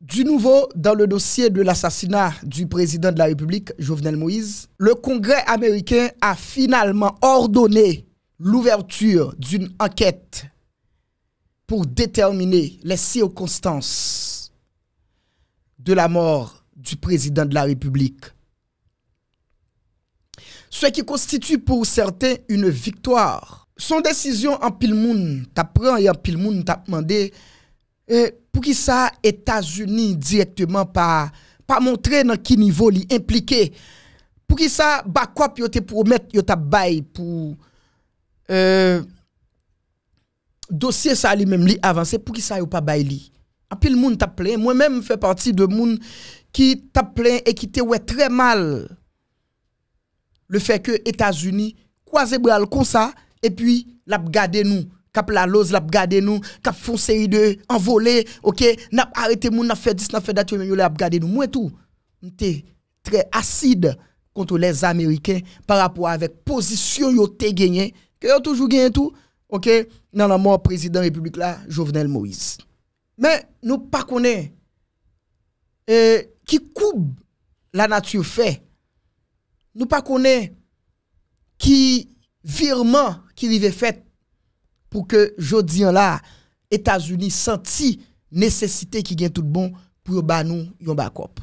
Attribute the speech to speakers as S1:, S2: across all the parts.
S1: Du nouveau, dans le dossier de l'assassinat du président de la République, Jovenel Moïse, le Congrès américain a finalement ordonné l'ouverture d'une enquête pour déterminer les circonstances de la mort du président de la République. Ce qui constitue pour certains une victoire. Son décision en pile monde, t'apprend et en pile monde, t'as demandé, et Pou ki sa Etasuni direktman pa montre nan ki nivou li implike. Pou ki sa bakwap yo te promet yo tap bay pou euh, dosye sa li menm li avanse. Pou ki sa yo pa bay li. Anpil moun tap plen. Mwen menm fè parti de moun ki tap plen e ki te wè tre mal. Le fè ke Etasuni kwa ze blal kon sa e pi lap gade nou. cap la lose l'a gardé nous cap font de envolé OK n'a arrêté moun n'a fait 10 n'a fait date même l'a gardé nous moi tout m'était très acide contre les américains par rapport avec position yo té gagné que yo toujours gagné tout OK dans la mort président république là Jovenel Moïse mais nous pas connaît pas e, qui coupe la nature fait nous pas connaît qui virement qui vivait fait pou ke jodi an la, Etasuni senti nesesite ki gen tout bon pou yo ban nou yon bakop.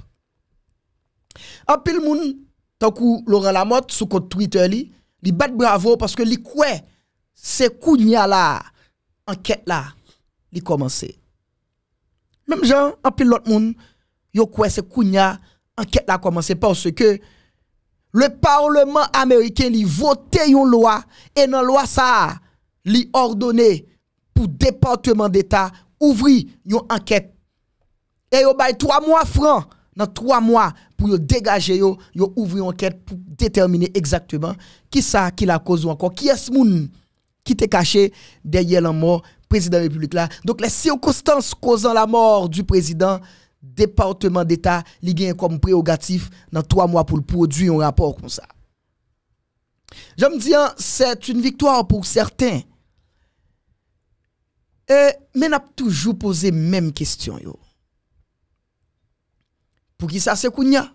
S1: An pil moun, tankou Laurent Lamotte, soukot Twitter li, li bat bravo, paske li kwe se kounya la anket la, li komanse. Mem jan, an pil lot moun, yo kwe se kounya anket la komanse, paske le parlement Ameriken li vote yon loa, enan loa sa a, li ordonné pour département d'État ouvrir une enquête. Et yo bay trois mois francs dans trois mois pour dégager ouvrir une enquête pour déterminer exactement qui ça qui la cause encore qui est ce qui était caché derrière la mort président de la République là. Donc les circonstances causant la mort du président département d'État li gagne comme prérogatif dans trois mois pour produire un rapport comme ça. Je me dis, c'est une victoire pour certains. Mais euh, mais n'a toujours posé même question Pour qui ça c'est Kounia?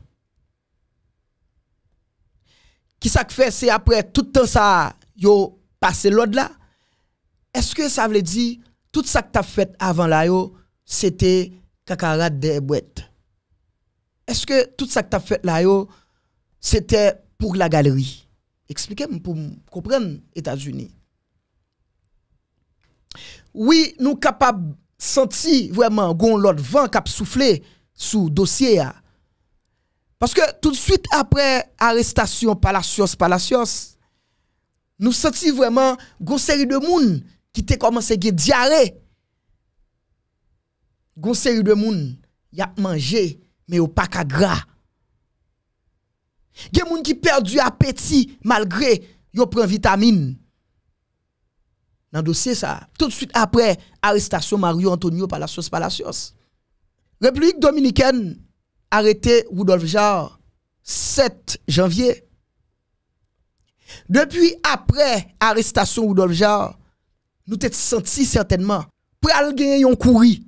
S1: Qui ça fait c'est après tout temps ça yo passé l'autre là? Est-ce que ça veut dire tout ça que tu as fait avant là c'était cacarade des boîtes? Est-ce que tout ça que tu as fait là c'était pour la galerie? Expliquez-moi pour comprendre États-Unis oui, nous capables sentir vraiment gon l'autre vent qui a soufflé sous dossier Parce que tout de suite après arrestation Palacios Palacios, nous senti vraiment une série de monde qui ont commencé à diarrhée. une série de monde qui a mangé mais au pas qu'à gras. des gens qui perdu appétit malgré yo prend vitamine dans le dossier ça. Tout de suite après de Mario Antonio Palacios Palacios. République dominicaine arrêté Rudolf Jarre 7 janvier. Depuis après de Rudolf Jarre, nous t'es senti certainement pour aller gagner un courrier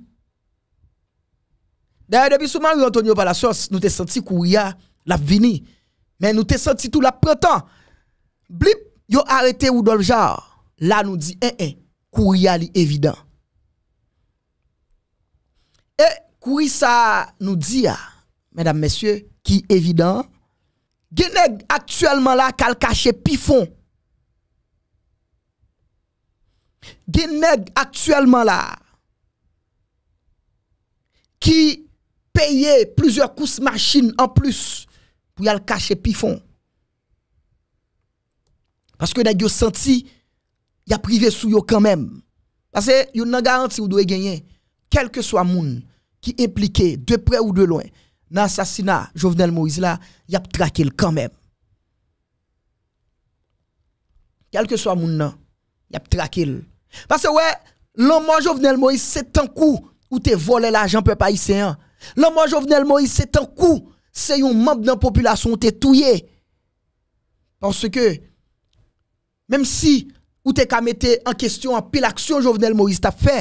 S1: D'ailleurs depuis ce Mario Antonio Palacios, nous t'es senti courir la vini. Mais nous t'es senti tout la printemps. Blip, yon arrêté Rudolf Jarre là nous dit, eh, eh, courrier évident. Et eh, courrier ça nous dit, ah, mesdames, messieurs, qui évident, Genèg actuellement là, kal caché pifon. Genèg actuellement là, qui payait plusieurs courses machines en plus pour y aller cacher pifon. Parce que nèg senti y a privé sous yo quand même. Parce que yon nan garanti ou doit gagner, quel que soit moun qui impliqué de près ou de loin dans l'assassinat Jovenel Moïse là, y a traqué quand même. Quel que soit moun nan, y a traqué Parce que ouais, l'homme Jovenel Moïse c'est un coup ou te volé l'argent peuple haïtien. L'homme Jovenel Moïse c'est un coup, c'est un membre de la population t'es tué. Parce que même si Ou te kam ete an kestyon an pil aksyon Jovenel Moïse tap fe,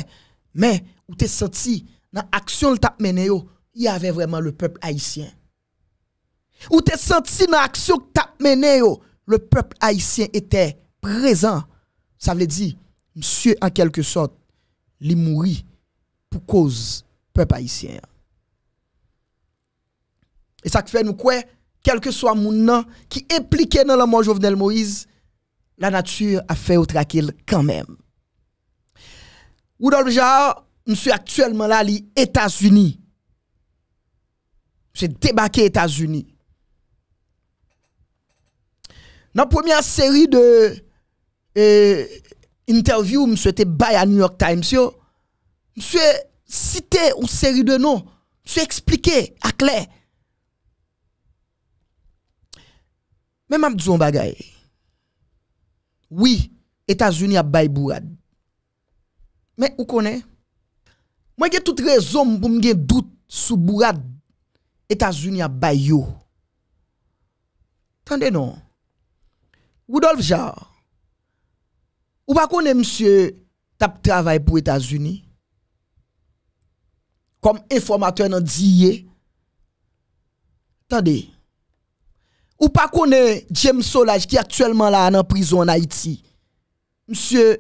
S1: men ou te senti nan aksyon l tap mene yo, y ave vreman le pepl haisyen. Ou te senti nan aksyon l tap mene yo, le pepl haisyen ete prezen, sa vle di, msye an kelke sot, li mouri pou koz pepl haisyen. E sa kfe nou kwe, kelke swa moun nan ki implike nan la man Jovenel Moïse, la nature a fait au tranquille quand même. genre, je suis actuellement là, les États-Unis. C'est débarqué États-Unis. Dans la première série de euh, interviews, monsieur à New York Times, yo, monsieur cité une série de noms, monsieur expliqué à clair. Mais m'a dit un oui, États-Unis a bail bourade. Mais vous connaissez Moi j'ai toute raison pour me doute sur bourade. États-Unis a bail yo. non. Rudolf Jar? Ou pas connaît monsieur tap travaille pour États-Unis comme informateur dans Dieu. Attendez. Ou pa konen James Solage ki aktuelman la an an prizon an Haiti? Monsie,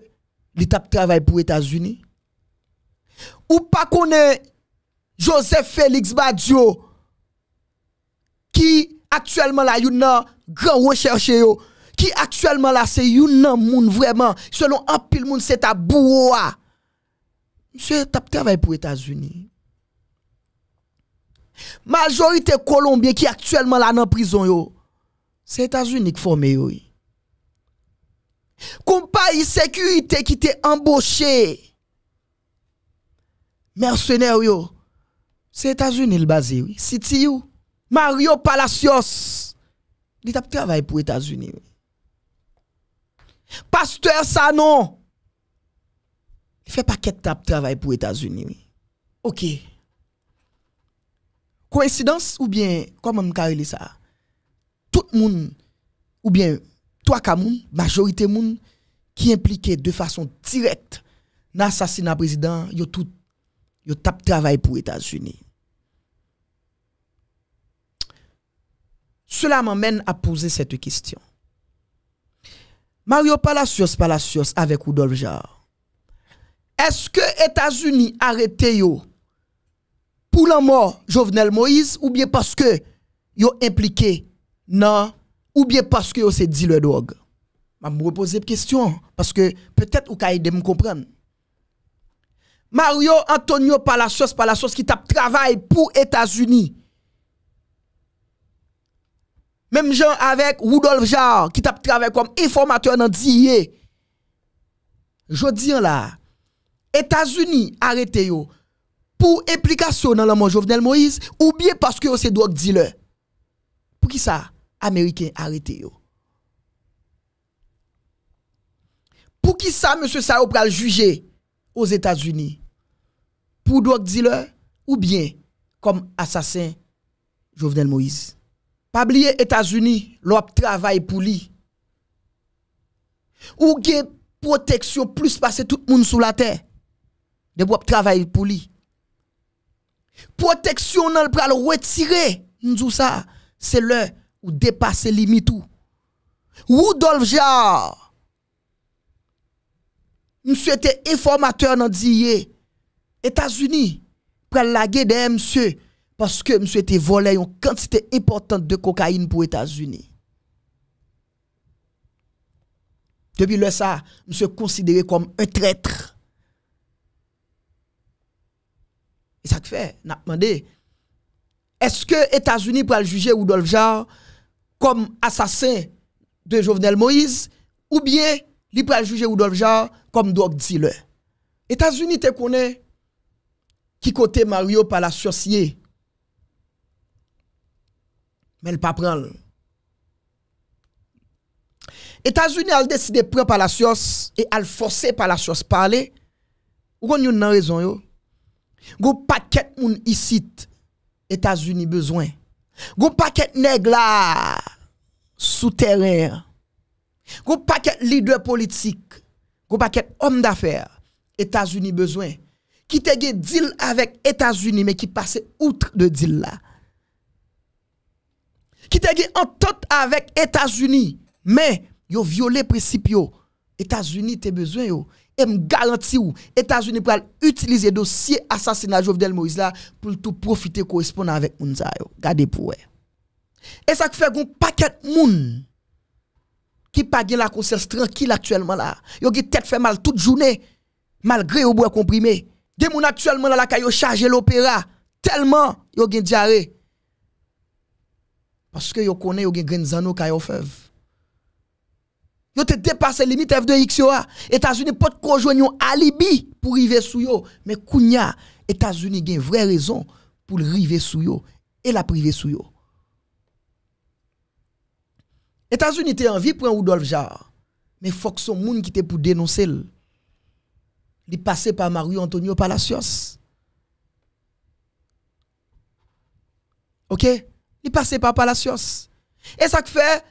S1: li tap travay pou Etats-Unis? Ou pa konen Joseph Felix Badiou? Ki aktuelman la yon nan gran wè chèche yo? Ki aktuelman la se yon nan moun vwèman? Se non apil moun se ta bou wwa? Monsie, tap travay pou Etats-Unis? Majorite kolombien ki aktuelman la an an prizon yo? c'est États-Unis qui formé oui. Compagnie sécurité qui t'est embauché. Mercenaire oui. C'est États-Unis le basé oui. City Mario Palacios. Il a travaillé pour États-Unis. Oui. Pasteur Sanon. Il fait pas t'a travail pour États-Unis. Oui. OK. Coïncidence ou bien comment me ça? tout le monde, ou bien toi Kamoun, majorité monde qui impliquait de façon directe dans l'assassinat président, yo tout yo tap travail pour États-Unis. Cela m'amène à poser cette question. Mario Palacios Palacios avec Rudolf Jarre. Est-ce que États-Unis arrêté pour la mort Jovenel Moïse ou bien parce que yo impliqué Nan oubyen paske yo se di le dog Ma mwepoze pkestyon Paske petet ou kaye de mkompren Mario Antonio Palasios Palasios ki tap travay pou Etasuni Mem jan avek Woodolfe Jarre Ki tap travay kom informatoy nan D.I.E Jodi an la Etasuni arete yo Pou implikasyon nan laman Jovenel Moïse Oubyen paske yo se dog di le Pou ki sa? américain arrêté. Pour qui ça, monsieur Sao le juger aux États-Unis Pour drug dealer ou bien comme assassin Jovenel Moïse Pas oublier États-Unis, l'op travaille pour lui. Ou gen protection plus passer tout le monde sous la terre. De travail pour lui. Protection nan pral retirer. Nous ça, c'est l'heure ou dépasser limite tout. Rudolf Jarre, monsieur était informateur dans les États-Unis, pour la de monsieur, parce que monsieur était volé une quantité importante de cocaïne pour États-Unis. Depuis le ça, monsieur considéré comme un traître. Et ça fait, n'a demandé, est-ce que États-Unis pour le juger Rudolf Jarre kom asasen de Jovenel Moïse, ou bien li prejuge Oudolf Jarre, kom dog di le. Etats-Unis te konen, ki kote Mario palasyosye, men l pa pran l. Etats-Unis al deside pre palasyos, e al fose palasyos pale, ou kon yon nan rezon yo, goun paket moun isit, Etats-Unis bezwen. Goun paket neg la, souterrain. Gros paquet leader politique, gros paquet homme d'affaires, États-Unis besoin, qui te deal avec États-Unis, mais qui passe outre de deal là. Qui te en entente avec États-Unis, mais yo violé principe États-Unis te besoin yo. Et me garantis ou, États-Unis pour utiliser dossier assassinat Jovenel Moïse là pour tout profiter correspondant avec Mounza Gardez pour eux. Et ça fait un paquet de monde qui pas la conscience tranquille actuellement là. Yo qui tête fait mal toute journée malgré au bois comprimé. Des gens actuellement là la chargé l'opéra tellement yo gen diarrhée. Parce que yo connaît yo gen grain zano fait yo fèv. Yo te dépassé limite F2 Les États-Unis pas ko un alibi pour river sous yo, mais les États-Unis une vraie raison pour river sous yo et la priver sous yo. États-Unis étaient en vie pour Rudolf Jarre. Mais il faut que son monde qui était pour dénoncer. Il passé par Mario Antonio Palacios. OK Il passé par Palacios. Et ça fait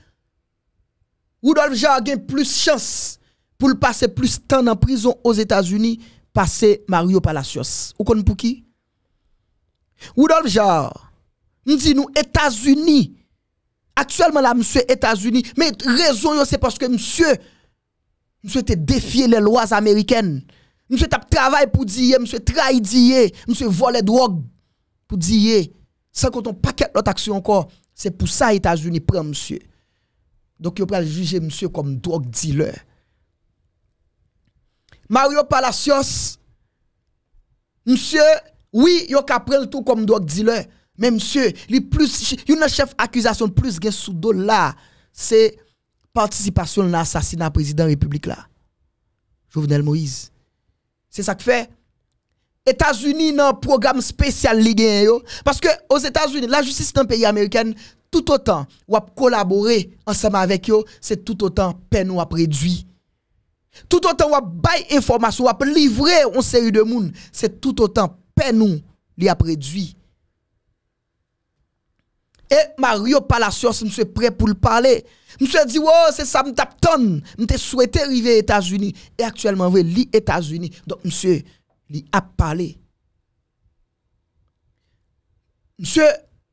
S1: Rudolf Jarre a plus chance pour le passer plus de temps en prison aux États-Unis passer Mario Palacios. Ou qu'on pour qui Rudolf Jarre, nous dit nous États-Unis Actuellement, là, monsieur États-Unis, mais raison, c'est parce que monsieur, monsieur te défié les lois américaines. Monsieur t'a travaillé pour dire, monsieur trahi dire, monsieur vole drogue pour dire. Sans qu'on pas paquette l'autre action encore. C'est pour ça États-Unis prend monsieur. Donc, ils peut juger monsieur comme drogue dealer. Mario Palacios, monsieur, oui, il ont pris tout comme drogue dealer. Mais monsieur, les plus, une chef accusation plus gain sous dos c'est participation à l'assassinat président de la République là. Jovenel Moïse. C'est ça que fait. États-Unis dans un programme spécial parce que aux États-Unis la justice dans pays américain tout autant ou collaborer ensemble avec eux c'est tout autant peine ou réduit tout autant ou bail information ou livrer une série de monde c'est tout autant peine ou a réduit et Mario Palacios, monsieur prêt pour le parler. Monsieur dit, oh, c'est ça, m'tap ton. M'te souhaité arriver aux États-Unis. Et actuellement, vous les États-Unis. Donc, monsieur, a parlé. Monsieur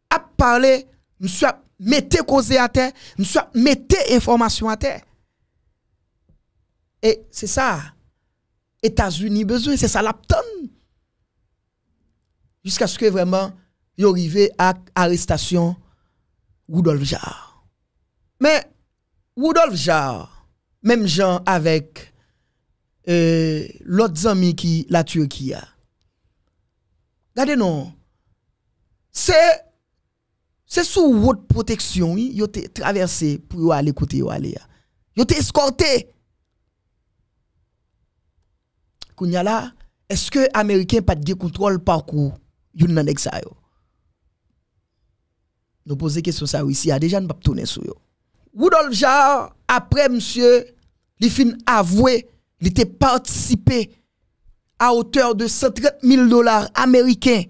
S1: a parlé. Monsieur a mettez cause à terre, monsieur mettez information à terre. Et c'est ça. États-Unis besoin, c'est ça l'apton. Jusqu'à ce que vraiment, y arrive à arrestation Rudolf Jarre. Mais Rudolf Jarre, même Jean avec euh, l'autre ami qui la Turquie a. Regardez non. C'est c'est sous votre protection, ils ont traversé pour aller côté aller. Ils ont escorté. Kounya là, est-ce que américain pas de contrôle parcours yon nan exa nous poser question ça ici, a déjà nous pas tourner sur yo. Rudolf Jarre, après monsieur, il fin avoué, il était participé à hauteur de 130 000 dollars américains,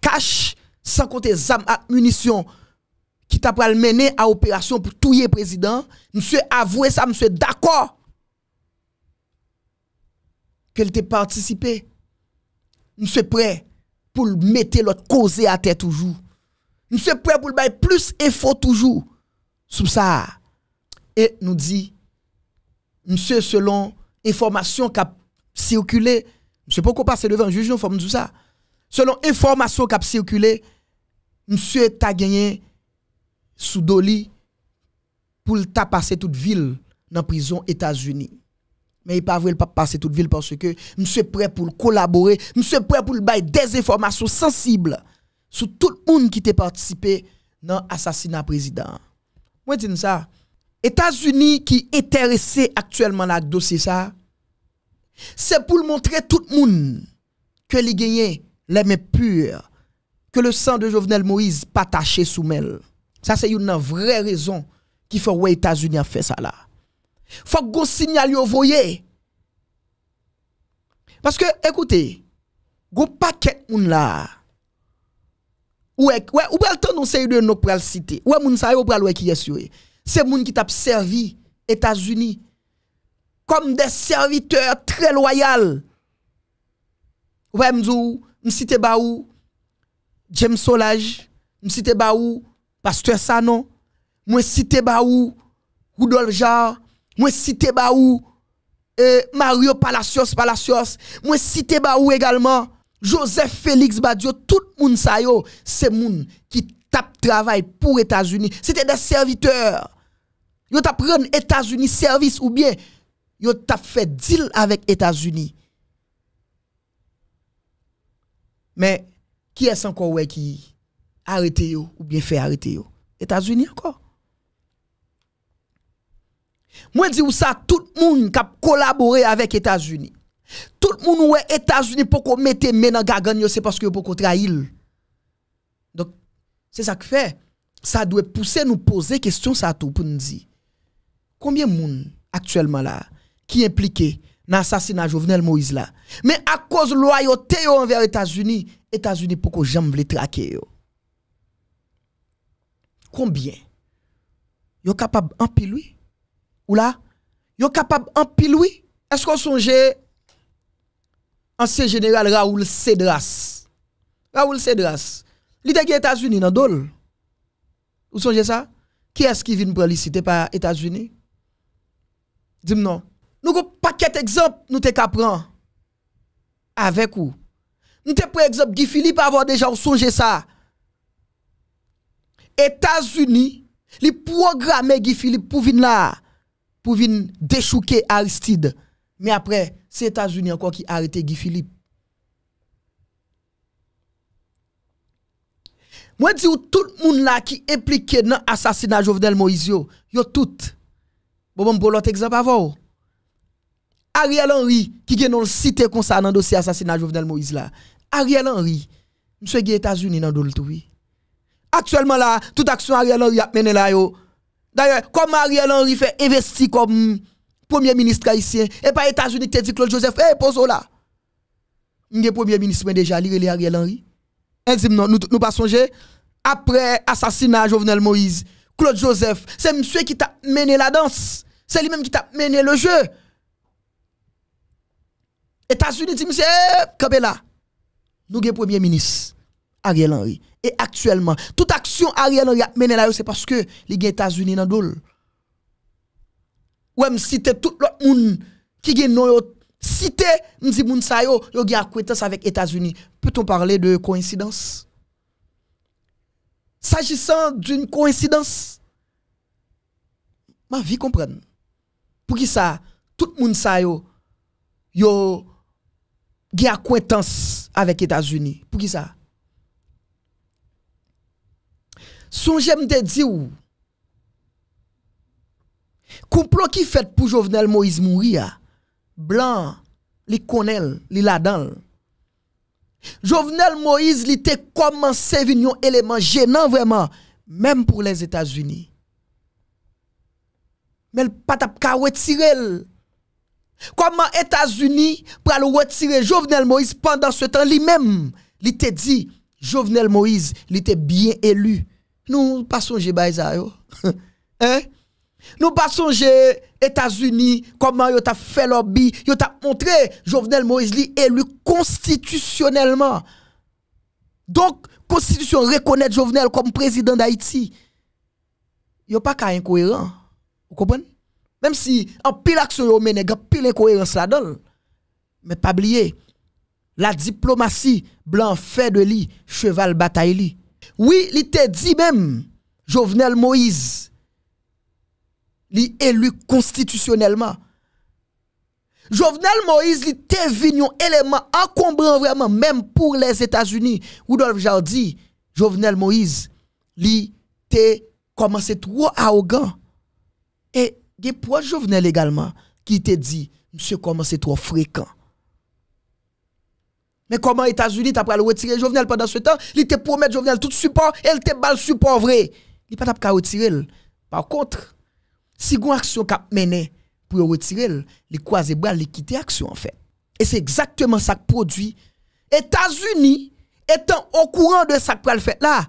S1: cash, sans compter ZAM et munitions, qui t'a pral mené à opération pour tuer le président. Monsieur avoué ça, monsieur d'accord qu'elle était participé. Monsieur prêt pour mettre l'autre cause à terre toujours. Mse prè pou l'bay plus efo toujou sou sa. E nou di, mse selon eformasyon kap sirkule, mse pou ko pase devan jujou fòm sou sa, selon eformasyon kap sirkule, mse ta genyen sou doli pou l'ta pase tout vil nan prison Etats-Unis. Me y pa avre l'pap pase tout vil porsè ke mse prè pou l'kolaboré, mse prè pou l'bay des eformasyon sensibla Sou tout moun ki te partisipe nan asasina prezident. Mwen din sa, Etats-Unis ki etere se aktuelman la dosi sa, se pou l montre tout moun ke li genye leme pur, ke le san de Jovenel Moïse patache soumel. Sa se yon nan vre rezon ki fò wè Etats-Unis an fe sa la. Fòk goun sinyal yon voye. Paske ekoute, goun paket moun la, Ou est ou pral ton c'est de nous pral citer. ouais est moun sa yo pral qui est sur C'est moun qui t'a servi États-Unis comme des serviteurs très loyaux. Ouais m'dou, nous citer ou James Solage, m'cite ba ou Pasteur Sanon, moi cité ba ou Rudolf Jarre, moi cité euh, Mario Palacios Palacios, moi cité ba également Joseph Félix Badio, tout le monde yo, c'est monde qui tape travail pour États-Unis. C'était des serviteurs. Yo tap prendre États-Unis service ou bien yo tap fait deal avec États-Unis. Mais qui est-ce encore qui a arrêté ou bien fait arrêter yo? États-Unis encore. Moi dis ou ça tout le monde qui a collaboré avec États-Unis. Tout le monde aux États-Unis pour mettre main dans gagan c'est parce que pour trahir. Donc c'est ça que fait. Ça doit pousser nous poser question ça tout pour nous dire combien de monde actuellement là qui est impliqué dans l'assassinat de Jovenel Moïse là. Mais à cause de la loyauté envers les États-Unis, États-Unis pour qu'on jamais les traquer Combien Yo capable en lui Ou là Yo capable en Est-ce qu'on songe ancien général Raoul Cedras. Raoul Cedras. Il était aux États-Unis dans Dol. Vous songez ça? Qui est-ce qui vient pour liciter par États-Unis? Dis-moi non. Nous avons un paquet d'exemples, nous te prendre avec vous. Nous te par exemple Guy Philippe avoir déjà songé ça. États-Unis, li programmé Guy Philippe pour venir là, pour venir déchouquer Aristide. Mais après, c'est États-Unis encore qui a arrêté Guy Philippe. Moi, je dis tout le monde là qui est impliqué dans l'assassinat de Jovenel Moïse, yo, a tout. Bon, bon, l'autre exemple avant. Ariel Henry, qui est dans le site concernant dossier assassinat de Jovenel Moïse là. Ariel Henry, monsieur qui États-Unis dans le tout, Actuellement là, toute action Ariel Henry a mené là, yo. D'ailleurs, comme Ariel Henry fait investir comme premier ministre haïtien, et pas États-Unis qui te dit Claude Joseph, eh, pose là. Le premier ministre mais déjà, il est Ariel Henry. dit, non, nous, nous pas songer, après assassinat Jovenel Moïse, Claude Joseph, c'est monsieur qui t'a mené la danse. C'est lui-même qui t'a mené le jeu. États-Unis dit, monsieur, eh, là. Nous avons premier ministre, Ariel Henry. Et actuellement, toute action Ariel Henry a mené là, c'est parce que les États-Unis dans le ou même citer tout le monde qui gagne nous cité me dit moun sa yo yo acquaintance avec États-Unis. Peut-on parler de coïncidence S'agissant d'une coïncidence, ma vie comprenne. Pour qui ça tout moun sa yo yo gagne acquaintance avec États-Unis. Pour qui ça Songez me te dire Complot qui fait pour Jovenel Moïse mourir, blanc, li connaît, li la Jovenel Moïse, li était commencé à un élément gênant vraiment, même pour les États-Unis. Mais le pas ka retirer. Comment États-Unis pour le retirer Jovenel Moïse pendant ce temps lui-même, il était dit Jovenel Moïse, il était bien élu. Nous pas songer hein? Nous pas aux États-Unis comment ils t'a fait lobby, ils t'a montré Jovenel Moïse li élu constitutionnellement. Donc constitution reconnaît Jovenel comme président d'Haïti. Yo pas qu'à incohérent. Vous comprenez Même si en pile action yo mené, pile incohérence là-dedans. Mais pas oublier la diplomatie blanc fait de lui cheval bataille Oui, il était dit même Jovenel Moïse li élu constitutionnellement. Jovenel Moïse li te vignon élément encombrant vraiment même pour les États-Unis. Rudolf Jardy, Jovenel Moïse li te commencé trop arrogant. Et des proches Jovenel également qui te dit monsieur c'est trop fréquent. Mais comment États-Unis t'a le retirer Jovenel pendant ce temps, il te promet Jovenel tout support, elle te bal support vrai. Il pas t'a retirer. Par contre, si une action qu'a mené pour retirer, les croiser bras, les quitter action en fait. Et c'est exactement ça qui produit États-Unis étant au courant de ça que fait là,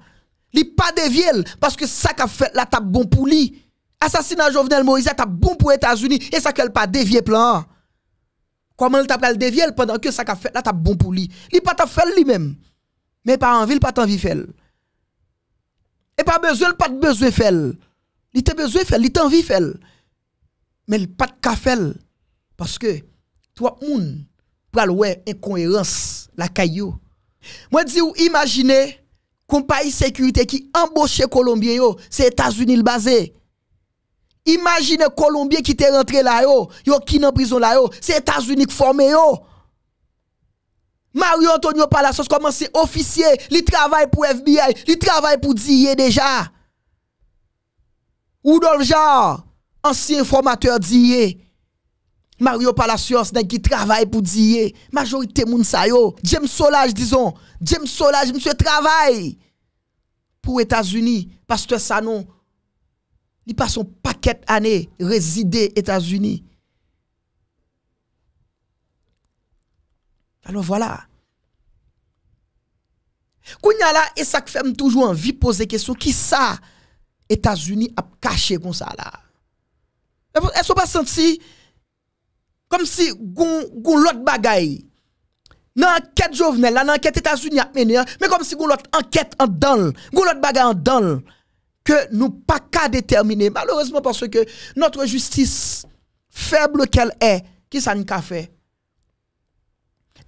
S1: li pas dévier parce que ça qu'a fait là t'a bon pour lui. Assassinat Jovenel Moïse t'a bon pour États-Unis et ça qu'elle pas dévier plan. Comment t'a pas dévier pendant que ça qu'a fait là t'a bon pour lui. Li pas t'a fait lui-même. Mais pas en ville pas t'envie faire Et pas besoin, pas de besoin faire. Il a besoin de faire, il a envie de faire. Mais il pas de café. Parce que, toi, moun, pour aller incohérence, la caillou. Moi, dis ou imaginez, compagnie sécurité qui embauche Colombien, c'est États-Unis le basé. Imaginez Colombien qui t'est rentré là, yo, yo qui en prison là, c'est États-Unis qui formé, yo. Mario Antonio Palacios commence officier, il travaille pour FBI, il travaille pour DIE déjà. Rudolf ancien formateur d'IE. Mario Palacios, qui travaille pour DIE. Majorité moun sa yo. James Solage, disons. James Solage, monsieur travaille pour États-Unis. ça non, il passe son paquet année résider États-Unis. Alors voilà. Kounya et ça fait toujours envie poser question. Qui ça États-Unis a caché comme ça là. Est-ce qu'on pas senti comme si gon l'autre bagaille dans enquête Jovenel dans enquête États-Unis a mené hein. mais comme si gon l'autre enquête en dans bagaille en dans que nous pas qu'à déterminer malheureusement parce que notre justice faible qu'elle est qui ça ne fait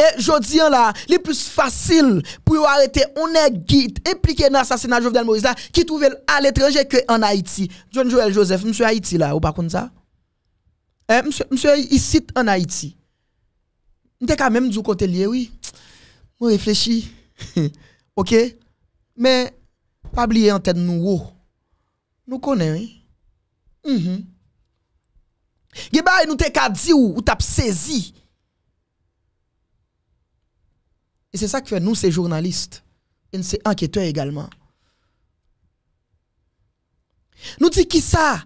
S1: E jodi an la, li plus fasil pou yo arete, one git, eplike nan asasina Jovdel Moriz la, ki touvel al etranje ke an Haiti. John Joel Joseph, msè Haiti la, ou pa kounza? E, eh, msè, msè, i sit an Haiti. Nte kamem di ou kote liye, oui. Mwen reflechi. Ok? Men, pabliye anten nou ou. Nou konen, oui. Mm-hmm. Geba e nou te kadzi ou, ou tap sezi. Et c'est ça que fait nous, ces journalistes, et ces enquêteurs également. Nous disons qui ça,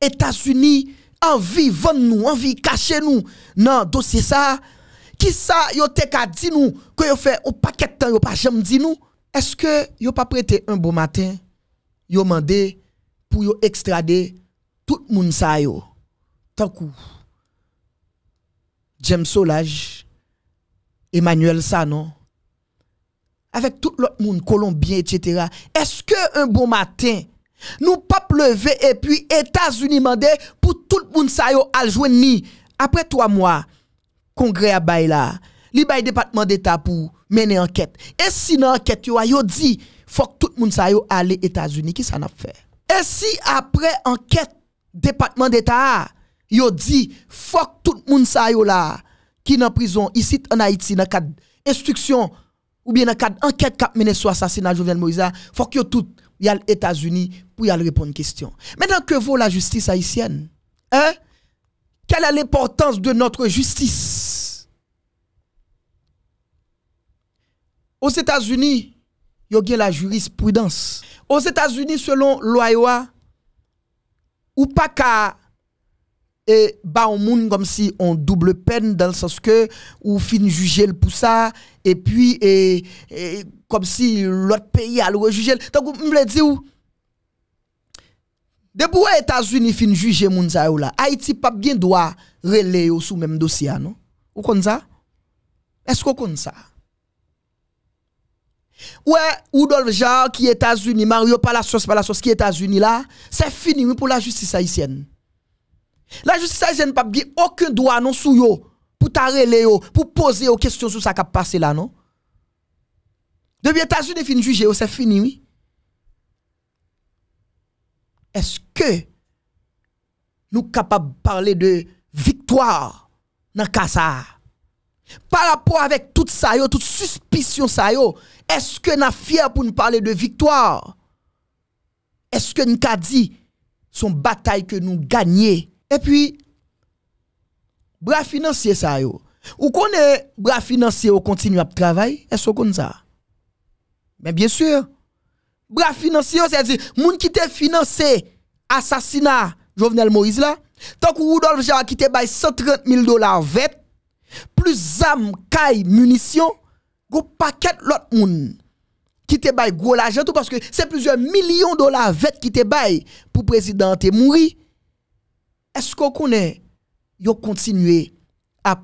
S1: États-Unis, envie vendre nous, envie cacher nous dans dossier ça. Qui ça, yo te dit nous, que yo fait un paquet de temps, yo pas jamais dit nous. Est-ce que yo pas prêté un bon matin, yo demandé pour yo extrader tout le monde ça yo. Tant que James Solage, Emmanuel Sanon, avec tout l'autre monde colombien, etc. Est-ce que un bon matin, nous pas lever et puis États-Unis mandé pour tout le monde ça yo ni après trois mois, congrès à bail là, li bail département d'État pour mener enquête. Et si dans enquête yo dit faut que tout le monde ça yo aller États-Unis, qui ça n'a fait? Et si après enquête département d'État yo dit faut que tout le monde ça yo là qui en prison ici en Haïti dans cadre instruction ou bien dans cadre enquête a mené sur de Jovenel Moïse, faut que tout y a États-Unis pour y répondre question. Maintenant que vaut la justice haïtienne Hein Quelle est l'importance de notre justice Aux États-Unis, il y a la jurisprudence. Aux États-Unis, selon n'y ou pas qu'à et bah moun comme si on double peine dans le sens que ou fin juger le pour ça et puis, comme si l'autre pays allait juger Donc, je me dis, depuis les États-Unis fin juger moun sa là, Haïti pas bien doit relayer sous même dossier, non? Ou comme ça? Est-ce qu'on connaît ça? Ouais, Oudolf Jarre qui États-Unis, Mario la Palacios qui États-Unis là, c'est fini pour la justice haïtienne. La justice haïtienne pas bien aucun droit non sous yo pou ta rele yo, pou pose yo kestyon sou sa kap pase la, non? Debyen ta jude fin juje yo, se fini, mi? Eske nou kapap parle de viktoar nan kasa? Par rapport avek tout sa yo, tout suspisyon sa yo, eske nan fiyar pou nou pale de viktoar? Eske nou ka di son batay ke nou ganye? E pi... bras financiers ça yo. Ou connaît bras financier au continue à travailler, est-ce qu'on ça Mais bien sûr. Bras financiers, c'est-à-dire moun qui te financé assassinat Jovenel Moïse là, tant que Rudolf Jarre qui te 130 000 dollars vet plus armes, caille, munitions, go paquet l'autre moun qui te bail gros l'argent parce que c'est plusieurs millions de dollars vet qui te bail pour président te mourir. Est-ce qu'on connaît yo continuer à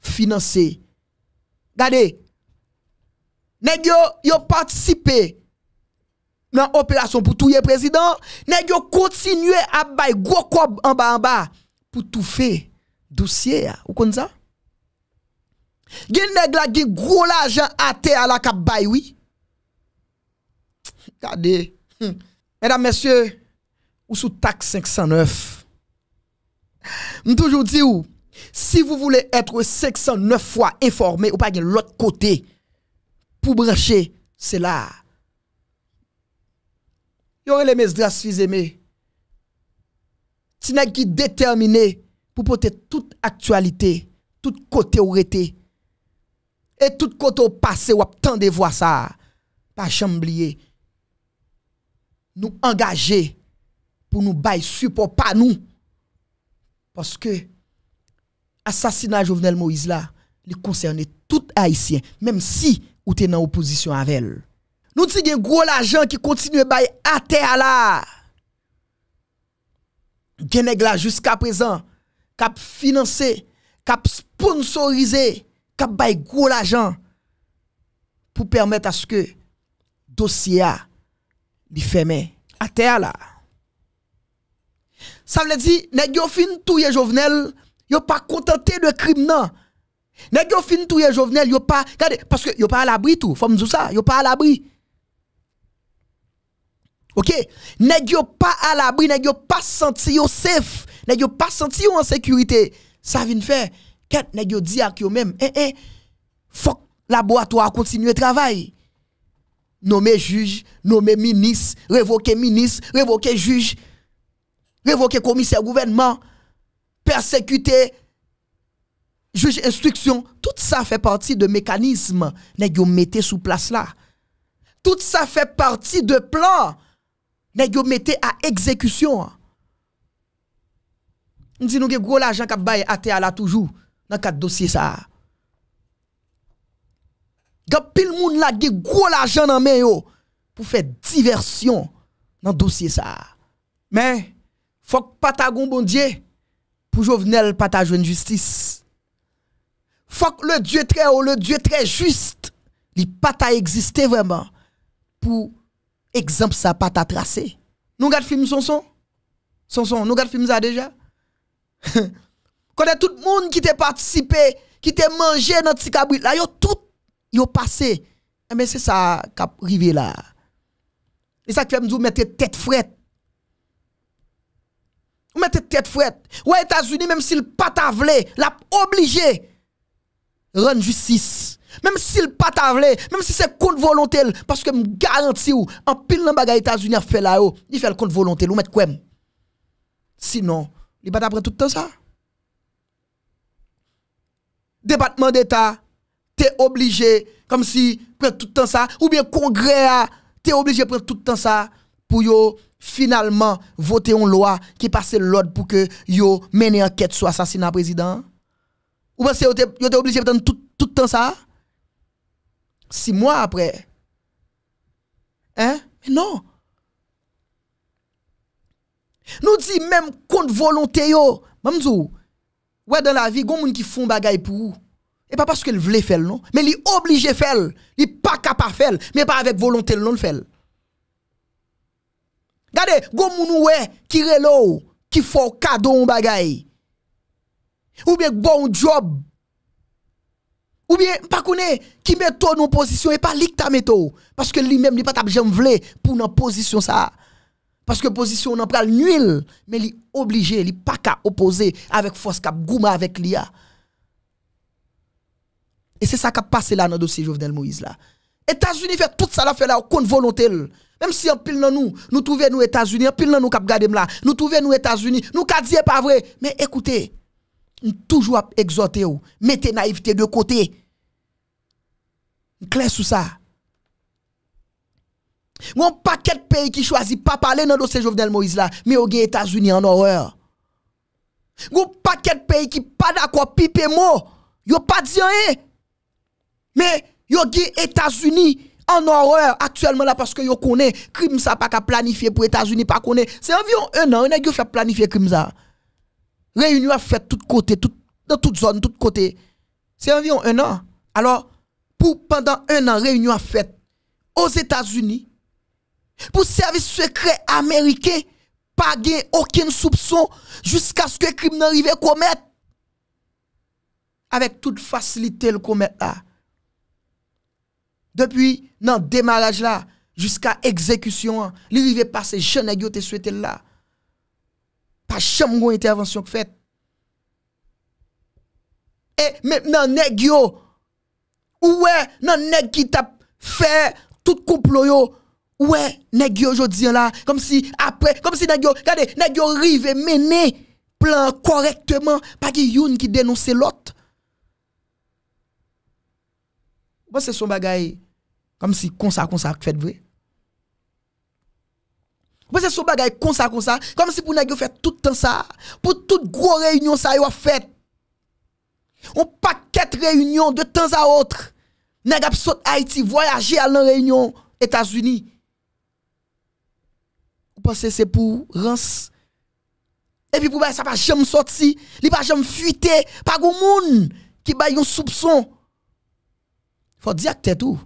S1: financer. Regardez, nèg yo yo participé dans l'opération pour touyer président, nèg yo à bay gros kob en bas en bas pour tout faire dossier ou comme ça. Gen nèg la gros l'argent à terre la k'ap oui. Regardez. Mesdames, messieurs, ou sous taxe 509 M toujou di ou, si vou voule etre seksan nef fwa informe ou pa gen l'ot kote pou breche, se la. Yon le mes dras fize me, si nan ki detemine pou pote tout aktualite, tout kote ou rete, et tout kote ou pase, se wap tan de vwa sa, pa chanm blie, nou angaje pou nou bay supo pa nou. Oske, asasina jovenel Moïse la, li konserne tout haisyen, mèm si ou te nan oposisyon avèl. Nou ti gen gwo la jan ki kontinue bay ate a la. Genèk la jusqu'a prezant, kap finanse, kap sponsorize, kap bay gwo la jan pou pèrmèt aske dosye a li fèmè ate a la. Ça veut dire, nèg yo fin touye Jovenel, yo pas contenté de crime non. Nèg yo fin touye Jovenel, yo pas, regardez, parce que yo pas à l'abri tout, faut me dire ça, yo pas à l'abri. OK, nèg yo pas à l'abri, nèg yo pas senti yo safe, nèg yo pas senti yo en sécurité. Ça vient faire quest nèg yo dit à yo même, eh eh, faut laboratoire continuer travail nommer juge, nommer ministre, révoquer ministre, révoquer juge révoquer commissaire gouvernement, persécuter, juge instruction, tout ça fait partie de mécanismes que vous mettez sous place là. Tout ça fait partie de plans que vous mettez à exécution. Nous disons que gros l'argent qui baillé à terre là toujours dans quatre dossiers ça. Gap pile moun la ge gros l'argent dans main yo pour faire diversion dans dossier ça. Mais faut que Patagon bon Dieu pour Jovenel pas justice. Faut que le Dieu très haut, le Dieu très juste, il pas exister vraiment pour exemple ça pas tracer. tracé. Nous le film Sonson. Sonson, nous le film ça déjà. Quand tout le monde qui t'a participé, qui t'a mangé dans petit cabrit là, yo tout yo passé. Eh, mais c'est ça qui arrivé là. Et ça qui fait me mettre tête frette mettez tête fouette. ou États-Unis, même s'il pas tavlé, l'a obligé rendre justice. Même s'il pas tavlé, même si c'est contre volonté, parce que me garantis ou, en pile dans bagay États-Unis a fait la haut il fait le contre volonté, ou mettre quoi Sinon, il pas d'après tout le temps ça. Département d'État, es obligé, comme si, prendre tout le temps ça, ou bien congrès, es obligé de prendre tout le temps ça pour yo finalman vote yon loa ki pase lod pou ke yo mene an ket sou asasina prezident? Ou ba se yo te oblije pou tan tout tan sa? Si mwa apre? Hein? Non! Nou di menm kont volonte yo, mamzou, wè dan la vi, gomoun ki fon bagay pou ou, e pa paske l vle fel non, men li oblije fel, li pa kapa fel, men pa avek volonte l non fel. Gade, go mounou ki relo, ki fò kado ou bagay. Ou bien bon job. Ou bien, pas koné, qui met ton position et pas l'ik ta meto. Parce que lui-même, il pas tap vle pour nan position ça. Parce que position nan pral nul mais li obligé, li pas qu'à opposer avec force cap gouma avec l'IA. Et c'est ça qui a passé là dans le dossier Jovenel Moïse là. États-Unis fait tout ça là fait là contre volonté. Même si en pile dans nous, nous trouvons nous États-Unis, en pile dans nous là, nous trouvons nous États-Unis, nous qu'a pas vrai. Mais écoutez, toujours exhorté ou, mettez naïveté de côté. Clair sous ça. Gon pas quel pays qui choisit pas parler dans dossier Jovenel Moïse là, mais aux États-Unis en horreur. Gon pas quel pays qui pas d'accord pipe mot, yo pas dit rien. Mais yo les États-Unis en horreur actuellement là parce que yo connaît crime ça pas qu'à planifier pour États-Unis pas connaît. C'est environ un an, on a fait planifier crime ça. Réunion a fait tout côté, tout, dans toute zone, tout côté. C'est environ un an. Alors, pour pendant un an, réunion a fait aux États-Unis, pour service secret américain, pas gain aucun soupçon jusqu'à ce que crime n'arrive commettre. Avec toute facilité le commettre là. Depi nan demaraj la, Juska ekzekusyon an, Li li ve pase, Che nagyo te swete la, Pa cham gwo intervensyon ke fet, E, men nan nagyo, Ouwe, nan nag ki tap fe, Tout kouplo yo, Ouwe, nagyo jodi la, Kom si apre, Kom si nagyo, Gade, nagyo rive mene, Plan korektman, Pa ki yon ki denons se lot, Bo se son bagay, Kome si konsa konsa fèt vwè. Kome se sou bagay konsa konsa, kome si pou nèk yo fèt tout tan sa, pou tout gro reynyon sa yo fèt. Ou pak ket reynyon de tan sa otre, nèk ap sot Haiti, voyajé al nan reynyon Etats-Unis. Kome se se pou Rens, epi pou bay sa pa jem sot si, li pa jem fwite, pa goun moun ki bay yon soupson. Fò diak tèt ou,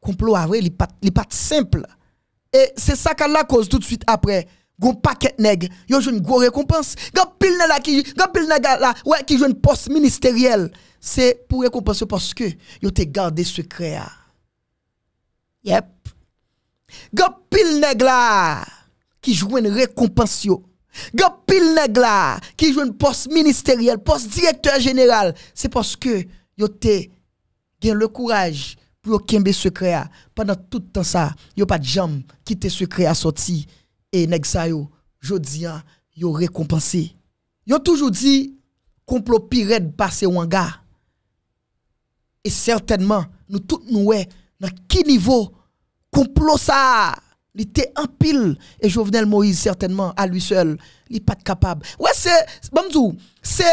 S1: complot avril il n'est pas, simple. Et c'est ça qu'elle la cause tout de suite après. Gon paquet nèg, yo une grosse récompense. Gon pile la qui, gon pile ouais, qui poste ministériel. C'est pour récompenser parce que yo te gardé secret. Yep. Gon pile la qui joue une récompense yo. Gon pile la qui joue poste ministériel, poste directeur général. C'est parce que yo te gen le courage yo secret Pendant tout temps ça, yo pas de jam te secret a sorti et nèg ça yo jodi a yo récompensé. Yo toujours dit complot pirate passé wanga. Et certainement nous tout nous ouais dans quel niveau complot ça il était en pile et Jovenel Moïse certainement à lui seul, il pas capable. Ouais c'est bon c'est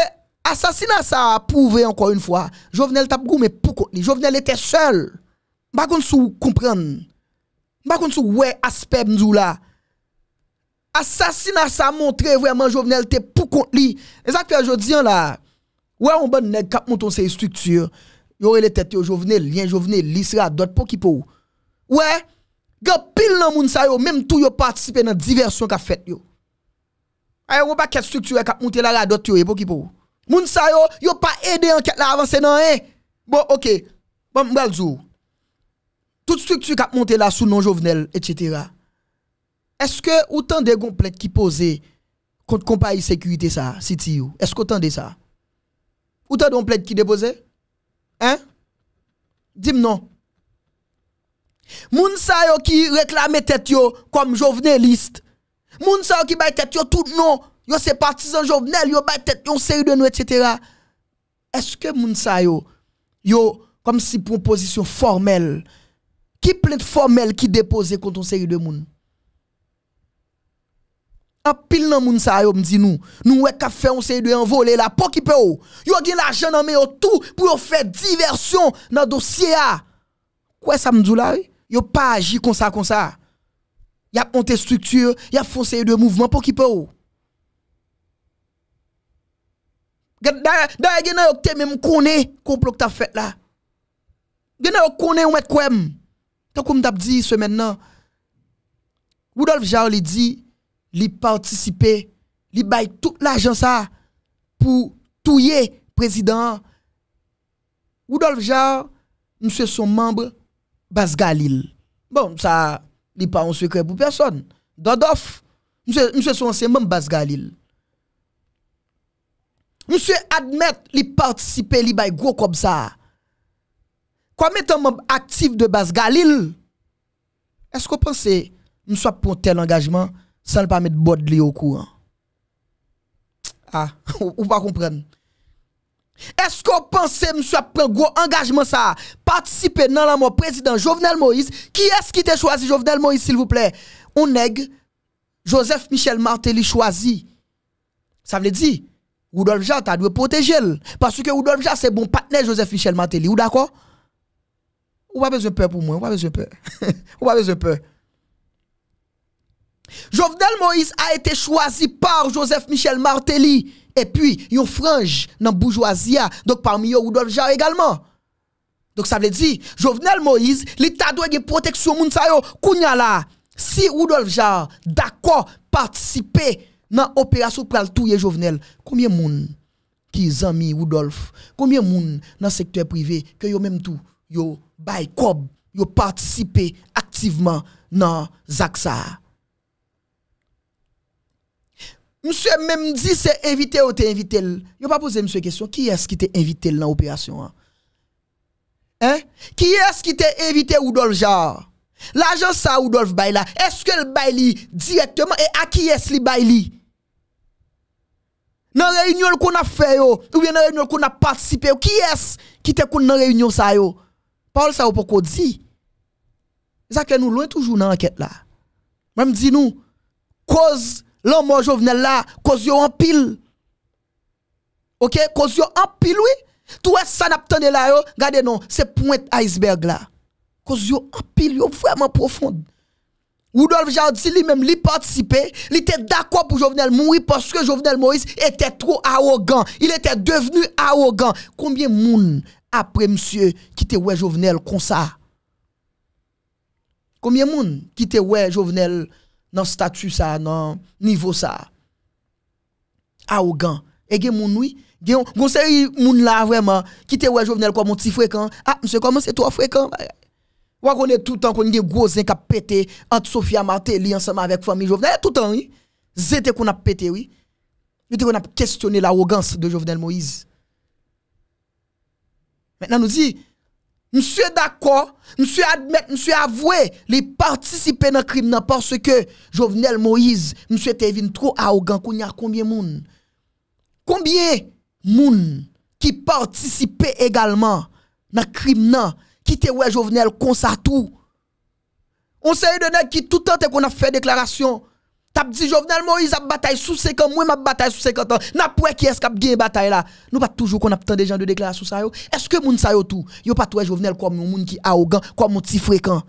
S1: assassinat ça a prouvé encore une fois. Jovenel tap mais pour Jovenel était seul. Mba kon sou kompren. Mba kon sou we aspeb nzou la. Asasina sa montre vweman jovenelte pou kont li. E zak fe ajo diyan la. We ou ban nek kap mouton se struktur. Yo re le tete yo jovenel lien, jovenel lisra, dot pou kipou. We, ge pil nan moun sa yo, mem tou yo pa atisipe nan diversyon ka fet yo. Ayo ou bak ket strukture kap mouten la, la dot yo e pou kipou. Moun sa yo, yo pa ede anket la avanse nan e. Bo, oke, ban mbal zou. Tout structure qui a monté là sous non jovenel, etc. Est-ce que autant de complètes qui posent contre compagnie sécurité ça, City Est-ce qu'autant de ça Autant de complètes qui déposent Hein Dis-moi non. Moun sa yo qui réclame tête yo comme joveneliste. Moun sa yo qui bay tête yo tout non. Yo c'est partisan jovenel, yo bay tête yo série de nous, etc. Est-ce que moun sa yo, yo comme si pour position formelle qui plainte formelle qui dépose contre une série de monde en pile dans moun dit nous nous fait on série de envolé la pour qui peut yo gen l'argent tout pour faire diversion dans dossier a quoi ça me dit pas agi comme ça comme ça y a monté structure y foncé de mouvement pour qui peut D'ailleurs, Nous yo même complot que fait là. Tant comme d'ab dit ce maintenant, Rudolf Jarl dit, il participer, il baille toute l'argent ça pour touiller président. Rudolf Jarl, monsieur son membre Bas Galil. Bon, ça, n'est pas un secret pour personne. Dodof, monsieur, monsieur son ancien membre Bas Galil. Monsieur admet, il participer, il baille gros comme ça. Comme étant membre actif de base Galil, est-ce que vous pensez que nous sommes pour tel engagement sans ne pas mettre Bodley au courant? Ah, ne comprenez pas comprendre. Est-ce que vous pensez, pour un gros engagement ça, participer dans la mort président Jovenel Moïse, qui est-ce qui t'a choisi Jovenel Moïse, s'il vous plaît? On nègre, Joseph Michel Martelly choisi. Ça veut dire, Rudolf Jean, t'a dû protéger. Parce que Rudolf Jean, c'est bon partenaire Joseph Michel Martelly, Vous d'accord? Ou pas besoin de peur pour moi, ou pas besoin de peur. ou pas besoin de peur. Jovenel Moïse a été choisi par Joseph Michel Martelly. Et puis, yon frange dans bourgeoisie, donc parmi eux, Rudolf Jarre également. Donc ça veut dire, Jovenel Moïse, l'État doit une protection moun sa yo. là, si Rudolf Jarre d'accord participer dans l'opération pour le touye Jovenel, combien moun qui mis Rudolf, combien moun dans le secteur privé, que yo même tout, yo bay kob yo participé activement dans Zaksa. Monsieur même dit c'est invité ou t'es invité. Yo pas poser monsieur question qui est-ce qui t'est invité dans l'opération hein? hein Qui est-ce qui t'est invité ou Doljar L'agence L'argent ça ou est-ce que le baili directement et à qui est-ce le baili Dans réunion qu'on a fait ou bien dans réunion qu'on a participé, qui est-ce qui t'est dans réunion ça yo Paul ça pour qu'on dit. C'est ça que nous loin toujours dans l'enquête là. Même dis nous cause l'homme Jovenel là, cause yo en pile. OK, cause yo en pile oui. Tout ça n'a pas là yo, regardez non, c'est pointe iceberg là. Cause yo en pile yo vraiment profonde. Rudolf Jardy lui-même, lui participait, il était d'accord pour Jovenel Moïse parce que Jovenel Moïse était trop arrogant. Il était devenu arrogant. Combien de monde apre msye ki te wè jovenel kon sa. Koumye moun ki te wè jovenel nan statu sa, nan nivou sa? Aogan. E gen moun wè? Gen moun se yon moun la vwèman ki te wè jovenel kwa moun ti frekan? A, msye kwa moun se to a frekan? Wè konè tout an kon yon gen gwozen ka pète ant Sofia Martelly ansama avèk fami jovenel. E tout an wè? Zè te kon ap pète wè? Zè te kon ap kestyone l'arrogans de jovenel Moïse. Maintenant, nous dit, monsieur d'accord, monsieur admet, monsieur avoué, les participer dans le crime parce que Jovenel Moïse, monsieur était trop arrogant, combien de monde? Combien monde qui participaient également dans le crime qui te ouais Jovenel comme ça tout? On sait de qui tout le temps qu'on a fait déclaration Tap dit Jovenel Moïse a bataille sous 50 moi m'a bataille sous 50 ans. N'a pas qui est-ce bataille là. Nous pas toujours qu'on a tant de gens de déclaration ça yo. Est-ce que moun sa yo tout, yo pas toi Jovenel comme un moun qui arrogant, comme un petit fréquent.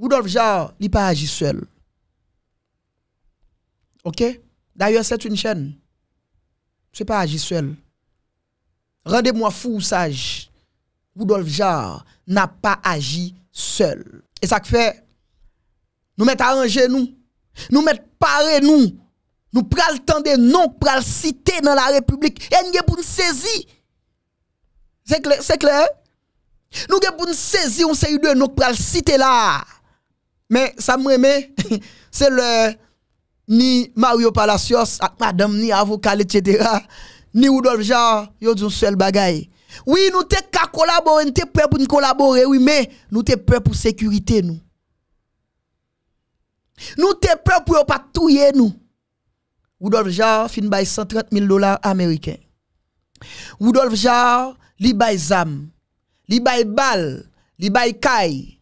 S1: Rudolf Jarre, il pas agi seul. OK D'ailleurs, c'est une chaîne. C'est pas agi seul. Rendez-moi fou ou sage. Rudolf Jarre n'a pas agi seul. Et ça fait nous mettons arranger nous, nous mettons parer nous, nous prenons le temps de nous prenons citer dans la République, et nous pour nous saisir. C'est clair, clair? Hein? Nous pour nous saisir, on sait de nous prenons citer là. Mais ça me remet, c'est le ni Mario Palacios, madame, ni avocat, etc., ni Rudolf Jarre, ont dit seul bagay. Oui, nous te ka collaborer, nous te prêts pour collaborer, oui, mais nous te prêts pour sécurité, nous. Nous te peur pour pas touyer nous. Rudolf Jarre fin bay 130 000 dollars américains. Rudolf Jarre li bay zam, li bay bal, li bay kay.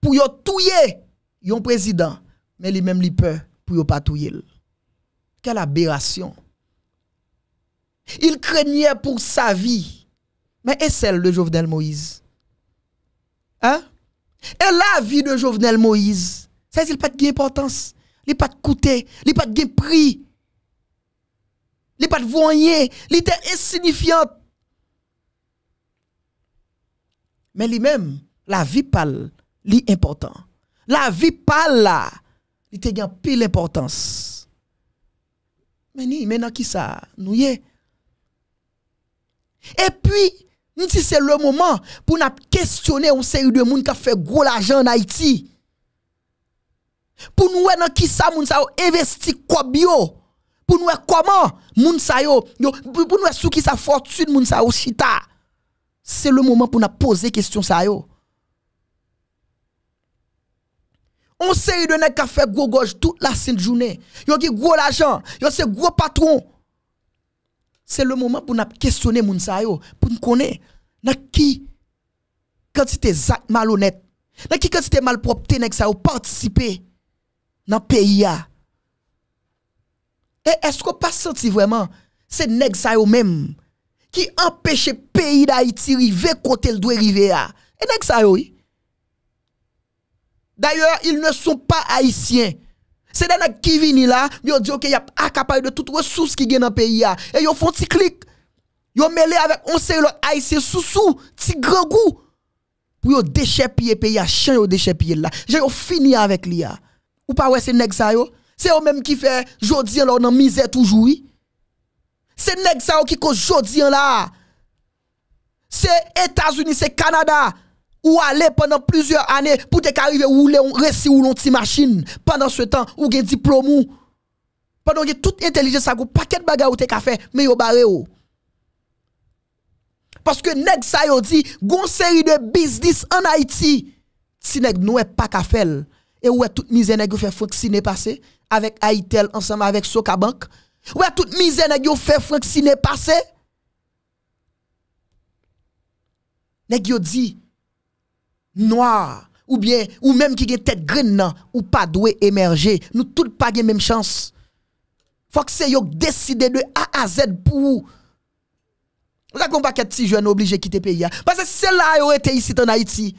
S1: Pour yo touyer yon président, mais lui même li peur pour ne pas touyer. Quelle aberration. Il craignait pour sa vie. Mais est celle de Jovenel Moïse? Hein? E la vi de jovenel Moïse, sa non, y se li pat gen importans, li pat koute, li pat gen pri, li pat voyen, li te esinifiant. Men li men, la vi pal li importans. La vi pal la, li te gen pil importans. Men ni men an ki sa nouye. E pi, e pi, Nti se lè mouman pou na kestyonè ou se yu de moun ka fe gwo l'ajan n'Aiti. Pou nouè nan kisa moun sa yo investi kwa biyo. Pou nouè kwa man moun sa yo. Pou nouè sou ki sa fortune moun sa yo chita. Se lè mouman pou na pose kestyon sa yo. Ou se yu de nek ka fe gwo goj tout la sin jounè. Yon ki gwo l'ajan, yon se gwo patron. c'est le moment pour nous questionner moun sa pour nous connaître dans qui quand c'était malhonnête, dans qui quantité malpropre, nèg sa yo participer dans pays a. Et est-ce qu'on pas senti vraiment c'est nèg sa yo même qui empêche pays d'Haïti river côté le doit river à. Et nèg sa yo. D'ailleurs, ils ne sont pas haïtiens. C'est des nèg qui viennent là, yo dit OK, y a accaparé de toutes ressources qui gagne dans le pays et ils font petit clic. Yo mêlé avec on sait le haïtien sous sous, petit grand goût pour yo le pays à chien yo là. J'ai fini avec li Ou pas ouais c'est nèg ça yo. C'est eux même qui fait jodi là dans misère toujours C'est nèg ça qui cause jodi là. C'est États-Unis, c'est Canada. Ou ale pendant plusieurs anè, pou te karive ou le on resi ou lon ti machin, pendant se tan, ou gen diplomo. Pendon gen tout intelligent sa go, paket baga ou te ka fe, me yo bare yo. Paske neg sa yo di, goun seri de biznis an Haiti, si neg nou e pa ka fel, e ou e tout mize neg yo fe franke si ne pase, avek Aitel, ansama avek Soka Bank, ou e tout mize neg yo fe franke si ne pase, neg yo di, noir ou bien ou même qui a tête graine ou pas doué émerger nous tout pas la même chance faut que c'est yo décider de A à Z pour vous avez pas qu'être si jeune obligé quitter pays hein? parce que c'est là yo été ici en Haïti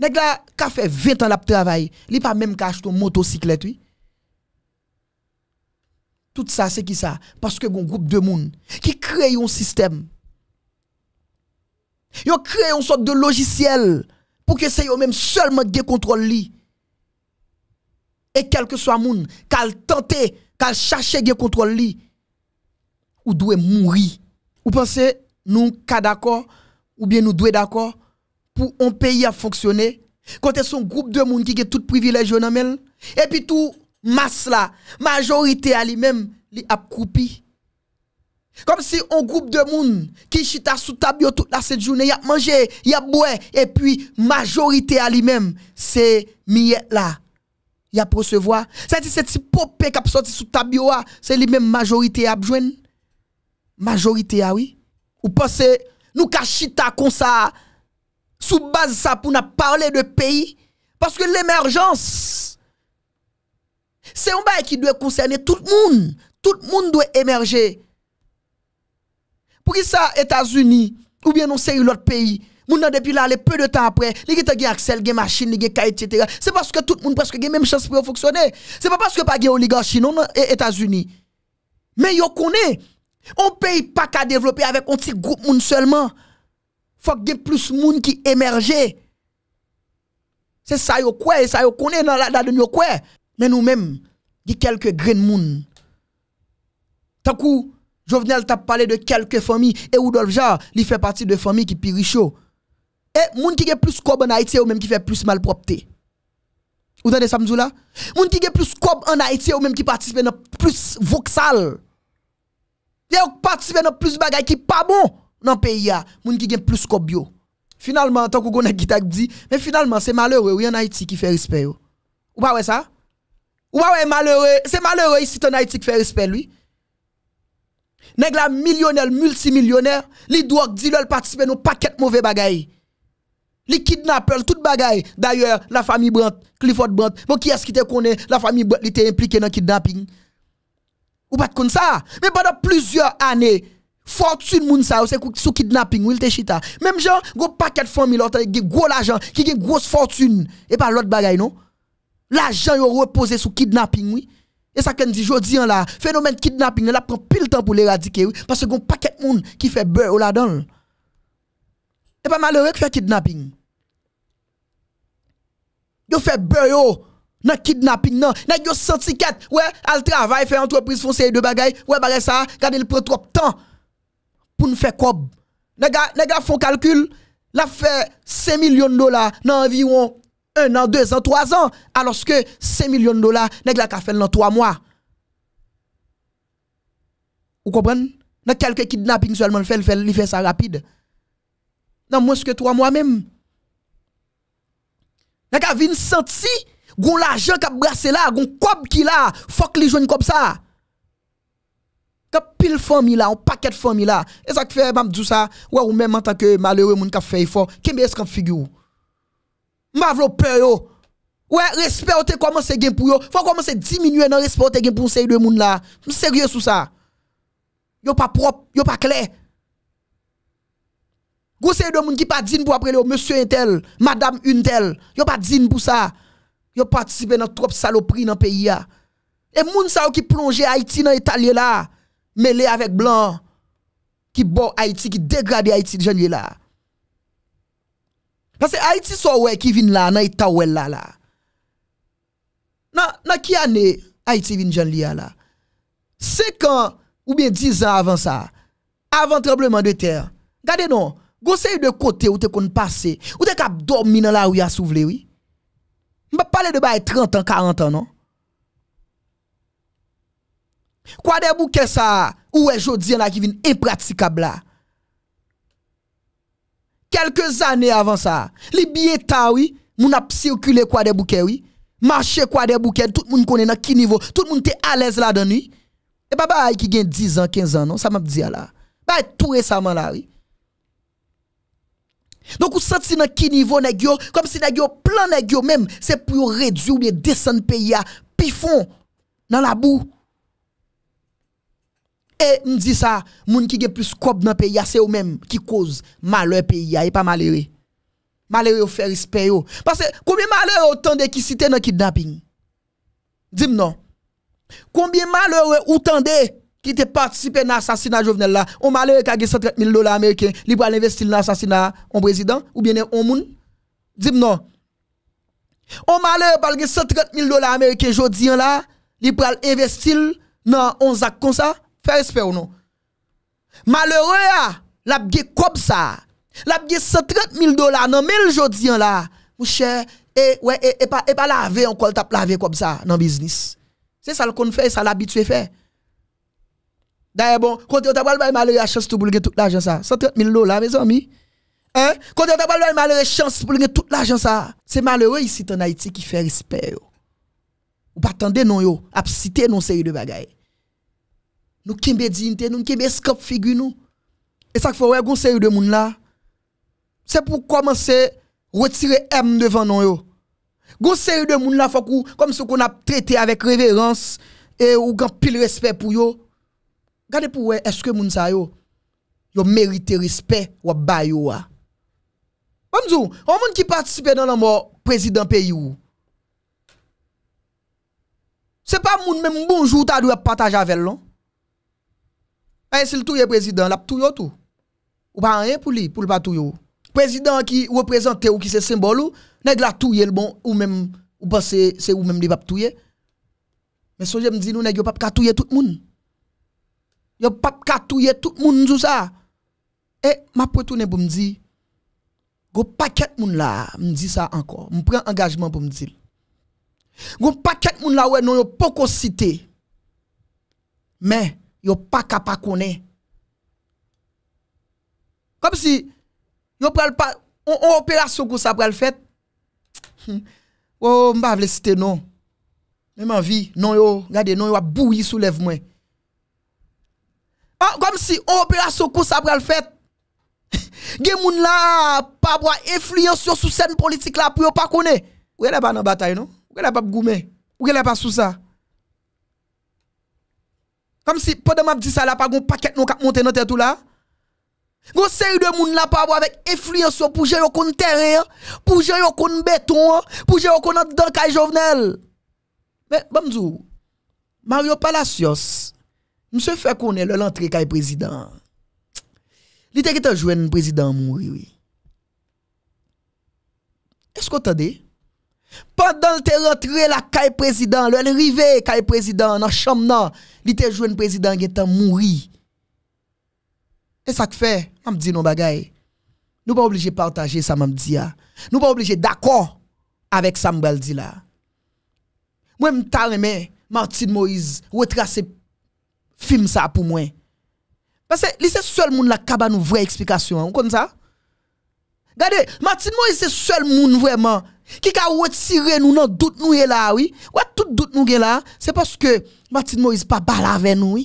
S1: nèg là fait 20 ans de travail li pas même qu'à acheter une motocyclette oui tout ça c'est qui ça parce que un groupe de monde qui crée un système yo crée une sorte de logiciel pou ke se yo menm selman ge kontrol li. E kelke swa moun, kal tante, kal chache ge kontrol li, ou dwe moun ri. Ou pense, nou ka dako, ou bien nou dwe dako, pou on peyi a fonksyone, kante son group de moun ki ge tout privilèje yon amèl, e pi tou mas la, majorite a li menm, li ap koupi. Comme si un groupe de monde qui chita sous table toute la cette journée, y a mangé, y a et puis majorité à lui-même, c'est miette là. il a recevoir. C'est cette si qui a sorti sous table, c'est lui-même majorité à joindre. Majorité à oui. Ou pensez, nous chita comme ça, sous base ça pour nous parler de pays, parce que l'émergence, c'est un bail qui doit concerner tout le monde. Tout le monde doit émerger. Pour ça, États-Unis, ou bien non, c'est l'autre pays, Moun depuis là, peu de temps après, les gens qui accès, les machines, les gens etc. C'est parce que tout le monde presque a même chance pour fonctionner. C'est pas parce que pas de oligarchie non États-Unis. Mais yo connaît, on paye pas qu'à développer avec un petit groupe moun seulement. Faut que plus moun qui émerger. C'est ça yo quoi, ça yo connaît dans la donne yo quoi. Mais nous-mêmes, il y a quelques grains moun. Tant coup Jovenel t'a parlé de quelques familles et Rudolf Jarre, il fait partie de familles qui chaud. Oh. Et gens qui est plus cob en Haïti ou même qui fait plus malpropreté. Vous entendez ça là Moun qui est plus cob en Haïti ou même qui participe dans plus voxal. Ils participe dans plus bagay qui pas bon dans le pays moun qui est plus cob yo. Finalement, tant qu'on a avez dit, mais finalement c'est malheureux oui en Haïti qui fait respect Ou pas ouais ça Ou pas malheureux, c'est malheureux ici en Haïti qui fait respect lui les la millionnaire, multimillionnaire, li doit dealer participer nos paquet mauvais bagaille. Li kidnappent tout bagaille. D'ailleurs, la famille Brandt, Clifford Brandt, bon qui est-ce qui te connaît la famille Brandt était impliquée dans kidnapping. Ou pas comme ça, mais pendant plusieurs années Fortune moun sa, c'est sous kidnapping, ou il te chita. Même genre, go paquet de famille, gros l'argent, qui a grosse fortune, et pas l'autre bagaille, non? L'argent yon repose sous kidnapping, oui. E sa ken di jodi an la, fenomen kidnaping nan la pran pil tan pou l'eradike wè, pase goun paket moun ki fè bè ou la dan. E pa malorek fè kidnaping. Yo fè bè ou nan kidnaping nan, nan yo sentiket, wè, al travay, fè antropriz fon seye de bagay, wè bagay sa, gade il pran trop tan pou nou fè kob. Nega fon kalkul, la fè se milyon dola nan envi wè. 1 an, 2 an, 3 an, aloske 5 milyon dola neg la ka fèl nan 3 mwa. Ou kompren? Nan kelke kidnapping solman fèl, fèl li fèl sa rapide. Nan mwenske 3 mwa menm. Na ka vin santi, goun la jen kap brase la, goun kob ki la, fok li jwen kopsa. Kap pil fòmi la, an paket fòmi la. E sak fèl mam djousa, wè ou men mantan ke malè wè moun kap fèy fò, ke mè es kap figyou? Mavlou pè yo. Ouè, respè o te komanse gen pou yo. Fò komanse diminuè nan respè o te gen pou se yi de moun la. M serye sou sa. Yo pa prop, yo pa kle. Gou se yi de moun ki pa din pou apre yo, Monsie Intel, Madame Intel, yo pa din pou sa. Yo patisipe nan trop salopri nan peyi ya. E moun sa ou ki plonje Haiti nan etalye la, mele avèk blan, ki bo Haiti, ki degrade Haiti janye la. Nase Haiti sou wey ki vin la nan yi tawel la la. Nan ki ane Haiti vin jan liya la? Se kan ou bien 10 an avan sa, avan trembleman de ter. Gade non, gose yi de kote ou te kon pase, ou te kap dormi nan la ou yi asouvle wii? Mba pale de bay 30 an, 40 an non? Kwa de bouke sa ou wey jodi an la ki vin impratikab la? kelke zanè avan sa, li biye ta wè, moun ap sirkule kwa de bouke wè, mache kwa de bouke, tout moun konè nan ki nivou, tout moun te alèz la dan wè, e pa ba a y ki gen 10 an, 15 an, sa mèp diya la, ba y toure sa man la wè. Donk ou sati nan ki nivou nan gyo, kom si nan gyo plan nan gyo mèm, se pou yo redyou liye desen pe ya, pi fon nan la bou, E m di sa moun ki ge plus kop nan peyi a se ou men ki koz malwe peyi a e pa malwe malwe ou feris peyo koumbe malwe ou tande ki site nan ki daping dim non koumbe malwe ou tande ki te patisipe nan sasina jovenel la ou malwe kage 130 mil dola Ameriken li pral investil nan sasina ou biene ou moun dim non ou malwe palge 130 mil dola Ameriken jodi an la li pral investil nan on zak kon sa Fèr espè ou nou? Malheure ya, lapge kòp sa. Lapge 130.000 do la nan mel jodi an la. Mouchè, e, e, e pa e la ve yon kòl tap la ve kòp sa nan biznis. Se sa l kon fè, sa l abitwe fè. Da e bon, konti yon tabal bay malheure yon chansi pou l gen tout la jansan sa. 130.000 do la, mè zon mi? Hein? Konti yon tabal bay malheure yon chansi pou l gen tout la jansan sa. Se malheure yon sit an Haiti ki fèr espè yo. Ou patande nou yo, ap site nou seri de bagayè. Nou kembe djinte, nou kembe eskap figri nou. E sa k fwè, goun seri de moun la, se pou komanse retire m devan nou yo. Goun seri de moun la fwè kou, kom se koun ap trete avek reverans e ou gampil respè pou yo. Gane pou wè, eske moun sa yo, yo merite respè wap bay yo wap. Kwa mzou, wap moun ki patisipe nan nan mwen prezident peyi yo. Se pa moun men mbounjou ta dwe pataj avel loun. Et eh, si le tout est président, la a tout tout. Ou pas rien pour lui, pour le pas tout. Président qui représente ou qui c'est symbole ou, nèg la tout le bon ou même ou pas c'est ou même les pas tout. Mais songez me dit nous nèg pas tout tout le monde. Yo pas tout tout le monde tout ça. Et eh, m'a retourner pour me dire Gon paquet moun la, me dit ça encore. Me prend engagement pour me dire. Gon paquet moun la ouais non yo pas cité. Mais yo pa ka pa konen. Kom si, yo pral pa, on opere la soukous ap pral fet, wou hmm, mba vle site non, menman vi, non yo, gade non yo wabou yi soulev mwen. Ah, kom si, on opere la soukous ap pral fet, gen moun la, pabwa efluyans yo sou sen politik la, pou yo pa konen, wou gen la pa nan batay non, wou gen la pa mgoumen, wou gen la pa sou sa. Kam si poda map di sa la pa gon paket nou kap monte nou ten tout la? Gon se yu de moun la pa bo avèk efluyenso pou jè yon kon terè, pou jè yon kon beton, pou jè yon kon an dan kay jovenel. Mè, bamzou, bon, Mario Palacios, mse fè konen lè lantre kay prezident. Li te ki te jwen prezident moun, oui, oui. Esko tade? Eh? Pendant que tu rentré la caille président, le rivé caille président, dans la chambre, il te joué président qui est mort. Et ça que fait, je me dis non bagay. Nous pas obligé de partager ça, je dis. Ah. Nous pas obligés d'accord avec ça, je dis là. Moi, je me Martin Moïse, retracer film ça pour moi. Parce que c'est seul monde la cabane nous vraie explication, hein. vous comprenez ça? Regardez, Martin Moïse c'est seul monde vraiment Kika wote sire nou nan dout nou ye la, wote tout dout nou ye la, se paske Matin Moïse pa balave nou,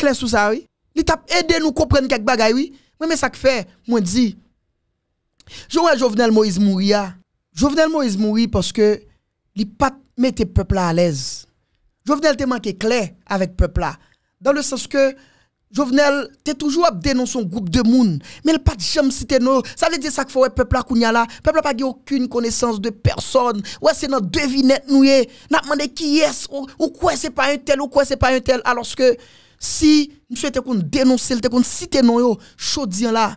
S1: klen sou sa, li tap ede nou komprenn kek bagay, wè me sak fe, mwen di, jo wè Jovenel Moïse mouri ya, Jovenel Moïse mouri paske li pat mette pepla a lez, Jovenel te manke klen avèk pepla, dan le saske, Jovenel, t'es toujours à dénoncer un groupe de monde, mais le pas de jamais cité nous. Ça veut dire ça que faut le peuple là kounya là, peuple n'a pas aucune connaissance de personne. Ouais, c'est dans devinette nous On N'a demandé qui est ou, ou quoi c'est pas un tel ou quoi c'est pas un tel alors que si monsieur était qu'on dénoncer, était qu'on cité nous yo, chaudien là,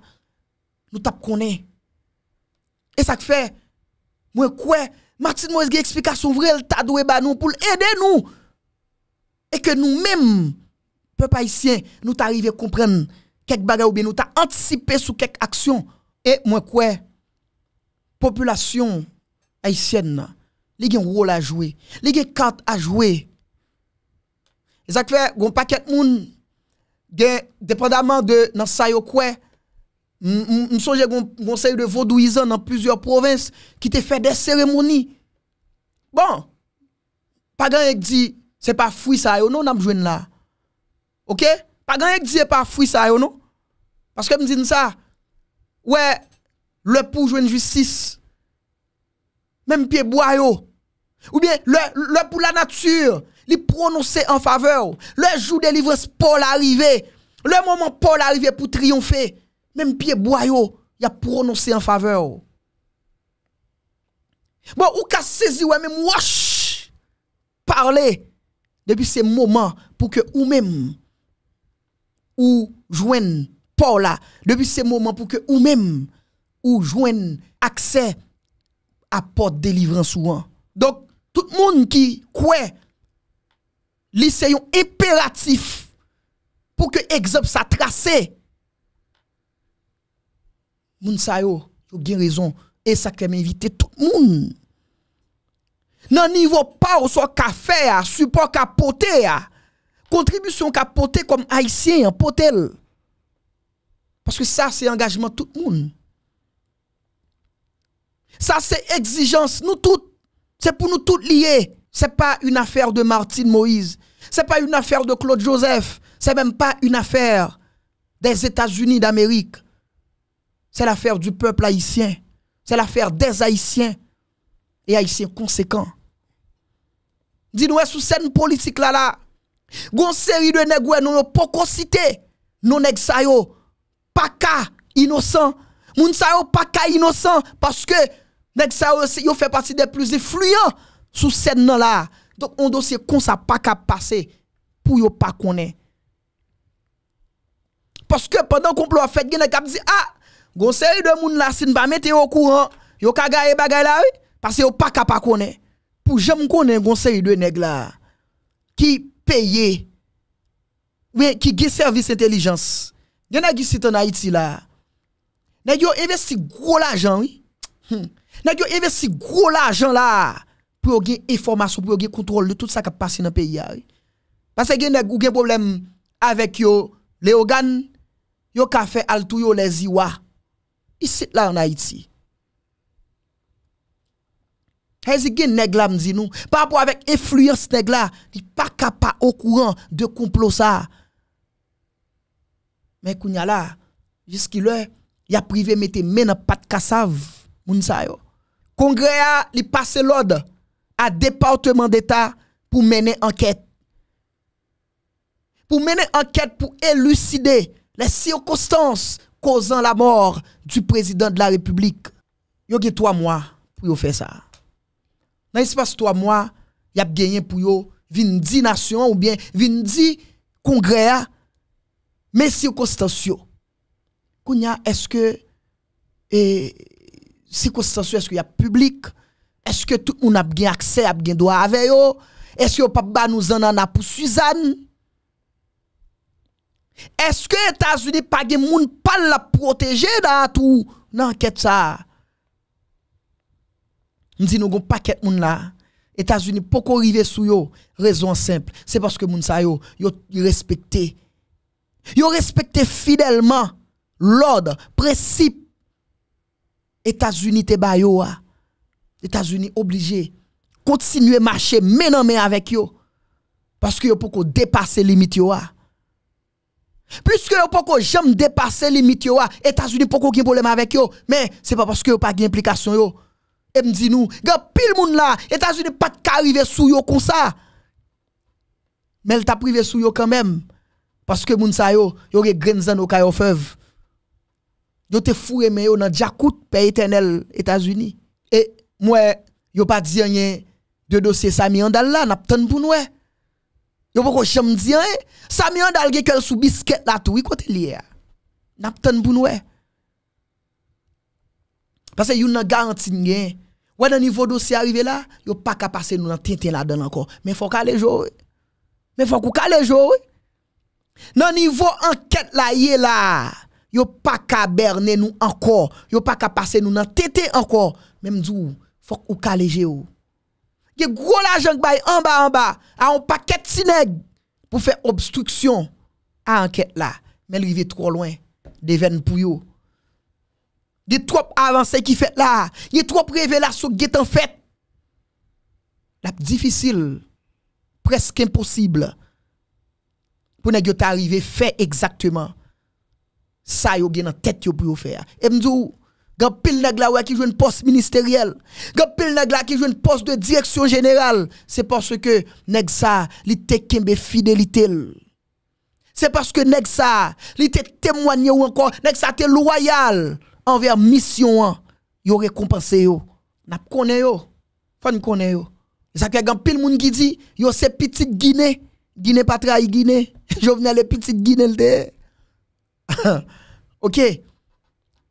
S1: nous t'apprenons Et ça fait moi quoi Martin Moïse explication vraie, le t'a doué ba nous pour aider nous. Et que nous-mêmes Pepe haisyen nou ta arrive komprenn kek baga oube nou ta antisipe sou kek aksyon. E mwen kwe, Populasyon haisyen nan, li gen rol a jwe, li gen kant a jwe. E zak fe, goun paket moun, gen depredaman nan sayo bon, kwe, non, m souje goun sayo de vodouizan nan pwizyo provins, ki te fe de seremoni. Bon, pa gen ek di, se pa fwi sayo nou nan mwen jwen la. OK Pas grand qui pas ça non Parce que me dit ça. Ouais, le pour jouer justice. Même pied bois Ou bien le, le pour la nature, les prononcer en faveur. Le jour de livres Paul arrivé. Le moment Paul arrivé pour triompher. Même pied bois il a prononcé en faveur. Bon, ou ka saisi ou même wash parler depuis ce moment pour que ou même ou joindre Paul depuis ce moment pour que ou même ou joindre accès à porte délivrance souvent. Donc tout le monde qui croit li c'est un impératif pour que exemple ça tracé. Moun sa yo, yo bien raison et ça crème inviter tout le monde. Nan niveau pas ou soit café à support capoté à contribution qu'a porté comme haïtien, potel Parce que ça, c'est engagement tout le monde. Ça, c'est exigence, nous toutes. C'est pour nous toutes liés. Ce n'est pas une affaire de Martine Moïse. Ce n'est pas une affaire de Claude Joseph. Ce n'est même pas une affaire des États-Unis d'Amérique. C'est l'affaire du peuple haïtien. C'est l'affaire des Haïtiens. Et Haïtiens conséquents. Dis-nous, sous cette politique là, là, Gon série de nèg non yo poko cité. Non nèg sa yo pas ka innocent. Moun sa yo pas ka innocent parce que nèg sa yo, yo fait partie des plus influents sous scène là. Donc on dossier kon s'a pas ka passer pour yo pa connaître. Parce que pendant complot a fait, gen kap di ah, gon série de moun là si pas mettre au courant, yo ka gaye bagay la oui parce yo pa ka pa connaître. Pour j'aime connaître gon série de nèg là qui payé qui gère service intelligence. y en en Haïti là. Ils yo investi gros l'argent, oui. Hmm. nèg investi gros l'argent là pour avoir information, pour y contrôle de tout ça qui passe dans le pays. Parce que vous avez un problème avec yo, les organes, yo ka fait yo les iwa. Ici là en Haïti. Hezi gen neglam zinou. Parbo avèk efluyans negla, li pa kapa au kouran de kouplo sa. Men kounya la, jiski lè, ya privè metè mena pat kasav moun sa yo. Kongreya li pase lod a Departement d'Etat pou menè anket. Pou menè anket pou eluside le sirkostans kozan la mor du prezident de la republik. Yo gè 3 mwa pou yo fè sa. dans l'espace 3 mois, y a gagné pour yo, vin nation nations ou bien vin congrès congrès, mais circonstances. Kounya, est-ce que, et, eh, circonstances, est-ce qu'il y a public? Est-ce que tout a bien accès, a bien droit avec vous Est-ce que papa nous en a pour Suzanne? Est-ce que États-Unis pas de monde pas la protéger dans tout? Non, ça? Nous disons pas paquet monde là. États-Unis pourquoi arriver sous yo raison simple, c'est parce que moun sa yo yo respecté. Yo respecté fidèlement l'ordre, principe États-Unis te ba yo États-Unis obligé continuer marcher main en main avec yo parce que yo pas dépasser limite yo a. Puisque yo pouvez jamais dépasser limite yo États-Unis avoir de problème avec yo, mais c'est pas parce que yo pas gen implication yo et me dit nous, pile là, États-Unis pas arriver sous yo comme ça. Mais elle t'a privé sous yo quand même parce que moun sa yo, yo des graines Yo te fouré mais yo dans jacout éternel États-Unis. Et moi yo pas dit rien de dossier Sami Andal n'a pas pour nous. Yo pas jamais des Andal quel sous biscuit là tout, côté N'a pour Parce que yon nan garanti Wè nan nivou dosi a wive la, yo pa ka pase nou nan ten ten la don ankon. Men fok ou kaléjou. Men fok ou kaléjou. Nan nivou anket la ye la, yo pa ka berne nou ankon. Yo pa ka pase nou nan ten ten ankon. Men mdou, fok ou kaléjou. Ye gwo la jank bay anba anba, a an paket sineg pou fe obstruksyon anket la. Men wive tro lwen de ven pou yo. Il y a trop avancé qui fait là. Il y a trop révélation qui est en fait. La difficile, presque impossible. Pour ne pas arriver fait exactement ça yo gen en tête yo pour faire. Et m'dou quand pile nèg la qui joue un poste ministériel. quand pile nèg la qui joue un poste de direction générale. C'est parce que nèg ça, li te kembe fidélité. C'est parce que nèg ça, li te témoigné ou encore, nèg ça té loyal envers mission yo récompensé yo n'a connaît yo fan connaît yo ça que grand pile moun ki dit yo c'est petite Guinée Guinée pas trahi Guinée Jovenel est petite Guinée le OK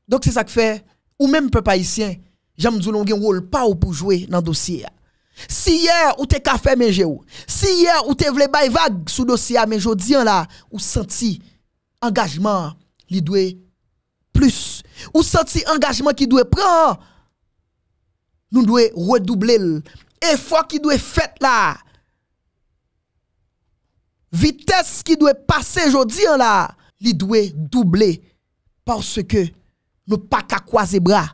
S1: donc c'est ça que fait ou même peu haïtien j'aime dire pas un rôle pas pour jouer dans dossier si hier ou t'es café manger ou si hier ou t'es vle bay vague sous dossier mais jodi là ou senti engagement li doit plus Ou senti engajman ki dwe pran Nou dwe redouble Effort ki dwe fet la Vites ki dwe pase jodi la Li dwe double Parce ke Nou pa ka kwa ze bra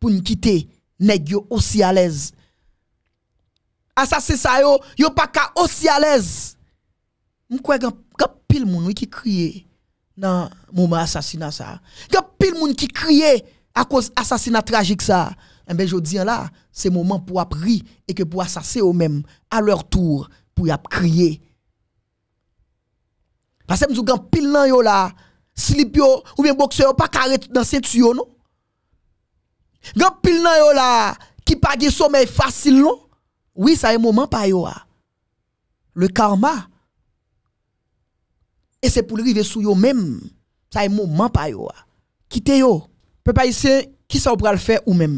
S1: Pou nou kite Neg yo osi alez Asa se sa yo Yo pa ka osi alez Mkwe gampil moun wiki kriye dans le moment assassinat ça. Il y a pile de monde qui criait à cause assassinat tragique ça. Et eh bien, je dis là, c'est moment pour apprendre et que pour assassiner eux-mêmes, à leur tour, pour crier. Parce que nous avons pile yo là, slip yo, ou bien boxeur pas carré dans ces tuyaux non. Gan pile nan yo là, qui pas de sommeil facile non. Oui, ça est moment pas yo ah. Le karma, E se pou rive sou yo menm. Sa e mouman pa yo a. Kite yo. Pe pa yi se. Ki sa ou pral fe ou menm.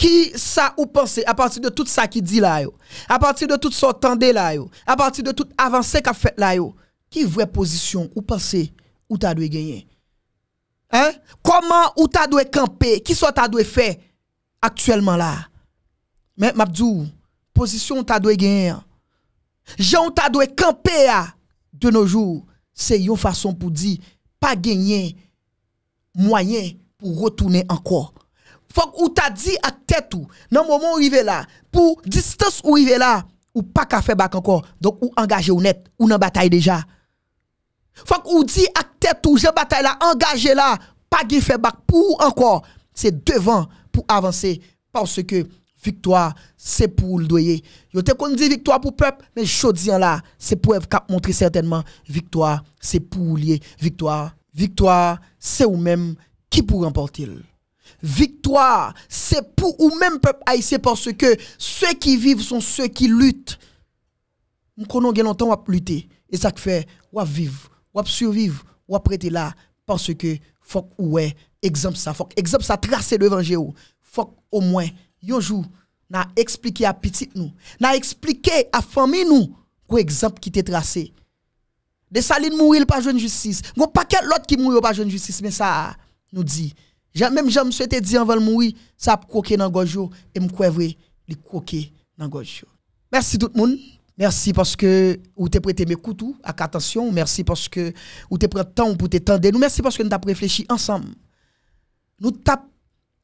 S1: Ki sa ou pense. A partit de tout sa ki di la yo. A partit de tout sa otande la yo. A partit de tout avanse ka fet la yo. Ki vwe pozisyon ou pense. Ou ta dwe genyen. Hein. Koman ou ta dwe kampe. Ki sa ou ta dwe fe. Aktuellement la. Men mapdou. Pozisyon ou ta dwe genyen. Jean ou ta dwe kampe ya. de nos jours, c'est une façon pour dire, pas gagner moyen pour retourner encore. Faut que tu as dit à tête ou, dans le moment où arrivé là, pour distance où arrivé là, ou pas qu'à faire back encore, donc ou engagé ou net, ou dans bataille déjà. Faut que dit à tête ou, je bataille là, engagé là, pas gagner fait back pour encore, c'est devant pour avancer, parce que victoire, c'est pour le doyer. Yo te qu'on dit victoire pour peuple, mais dis là, c'est pour de montrer certainement victoire, c'est pour lié victoire. Victoire, c'est ou même qui pour remporter. Victoire, c'est pour ou même peuple haïtien parce que ceux qui vivent sont ceux qui luttent. Nous avons longtemps à lutter et ça fait ou vivre, ou survivre, ou prêter là parce que faut ouais exemple ça, faut exemple ça tracer devant Géo. Faut au moins Yon jou, n'a expliqué à petit nous, n'a expliqué à famille nous, quoi exemple qui était tracé. De Saline mourir pas jeune justice. Gon paquet l'autre qui mouille pas jeune justice mais ça nous dit. Même j'aime souhaiter dire avant le mourir, ça croqué dans gojo et me vrai, li croqué dans gojo. Merci tout le monde. Merci parce que vous t'es prêté mes coups avec attention. Merci parce que vous t'es pris temps pour t'étendre. Nous merci parce que nous avons réfléchi ensemble. Nous avons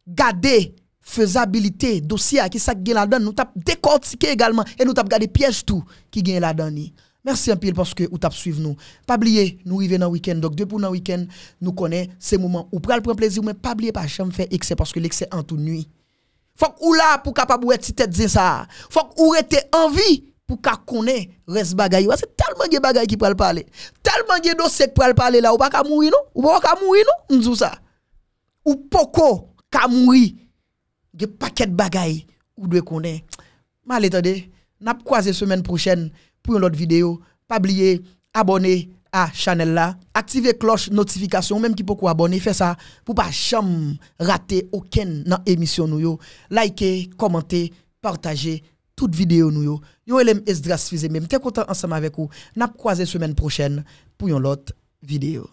S1: gardé faisabilité, dossier qui ça gagne la donne, nous avons décortiqué également et nous avons gardé piège tout qui gagne la donne. Merci un peu parce que vous t'a suivre nous. Pas oublier, nous arrivons dans le week-end. Donc, depuis le week-end, nous connaissons ces moments où pral prendre plaisir, mais pas oublier pas jamais faire excès parce que l'excès en toute nuit. Faut que ou là pour capable ou être tête ça. Faut que soyez en vie pour qu'a connaître reste bagaille. C'est tellement de bagaille qui pral parler. Tellement de dossier qui pral parler là, ou pas mourir mourir non? Ou pas ka mourir non? Nous ça. Ou poko ka mourir des paquet de bagaille ou de connaît Mal attendez, n'a croisé semaine prochaine pour une autre vidéo. Pas oublier abonner à chaîne là, activer cloche notification même qui vous abonner, fait ça pour pas jamais rater aucune dans émission nous yo. Partagez commenter, partager toute vidéo nous yo. Yo aime Esdras même t'es content ensemble avec vous. N'a croisé semaine prochaine pour une autre vidéo.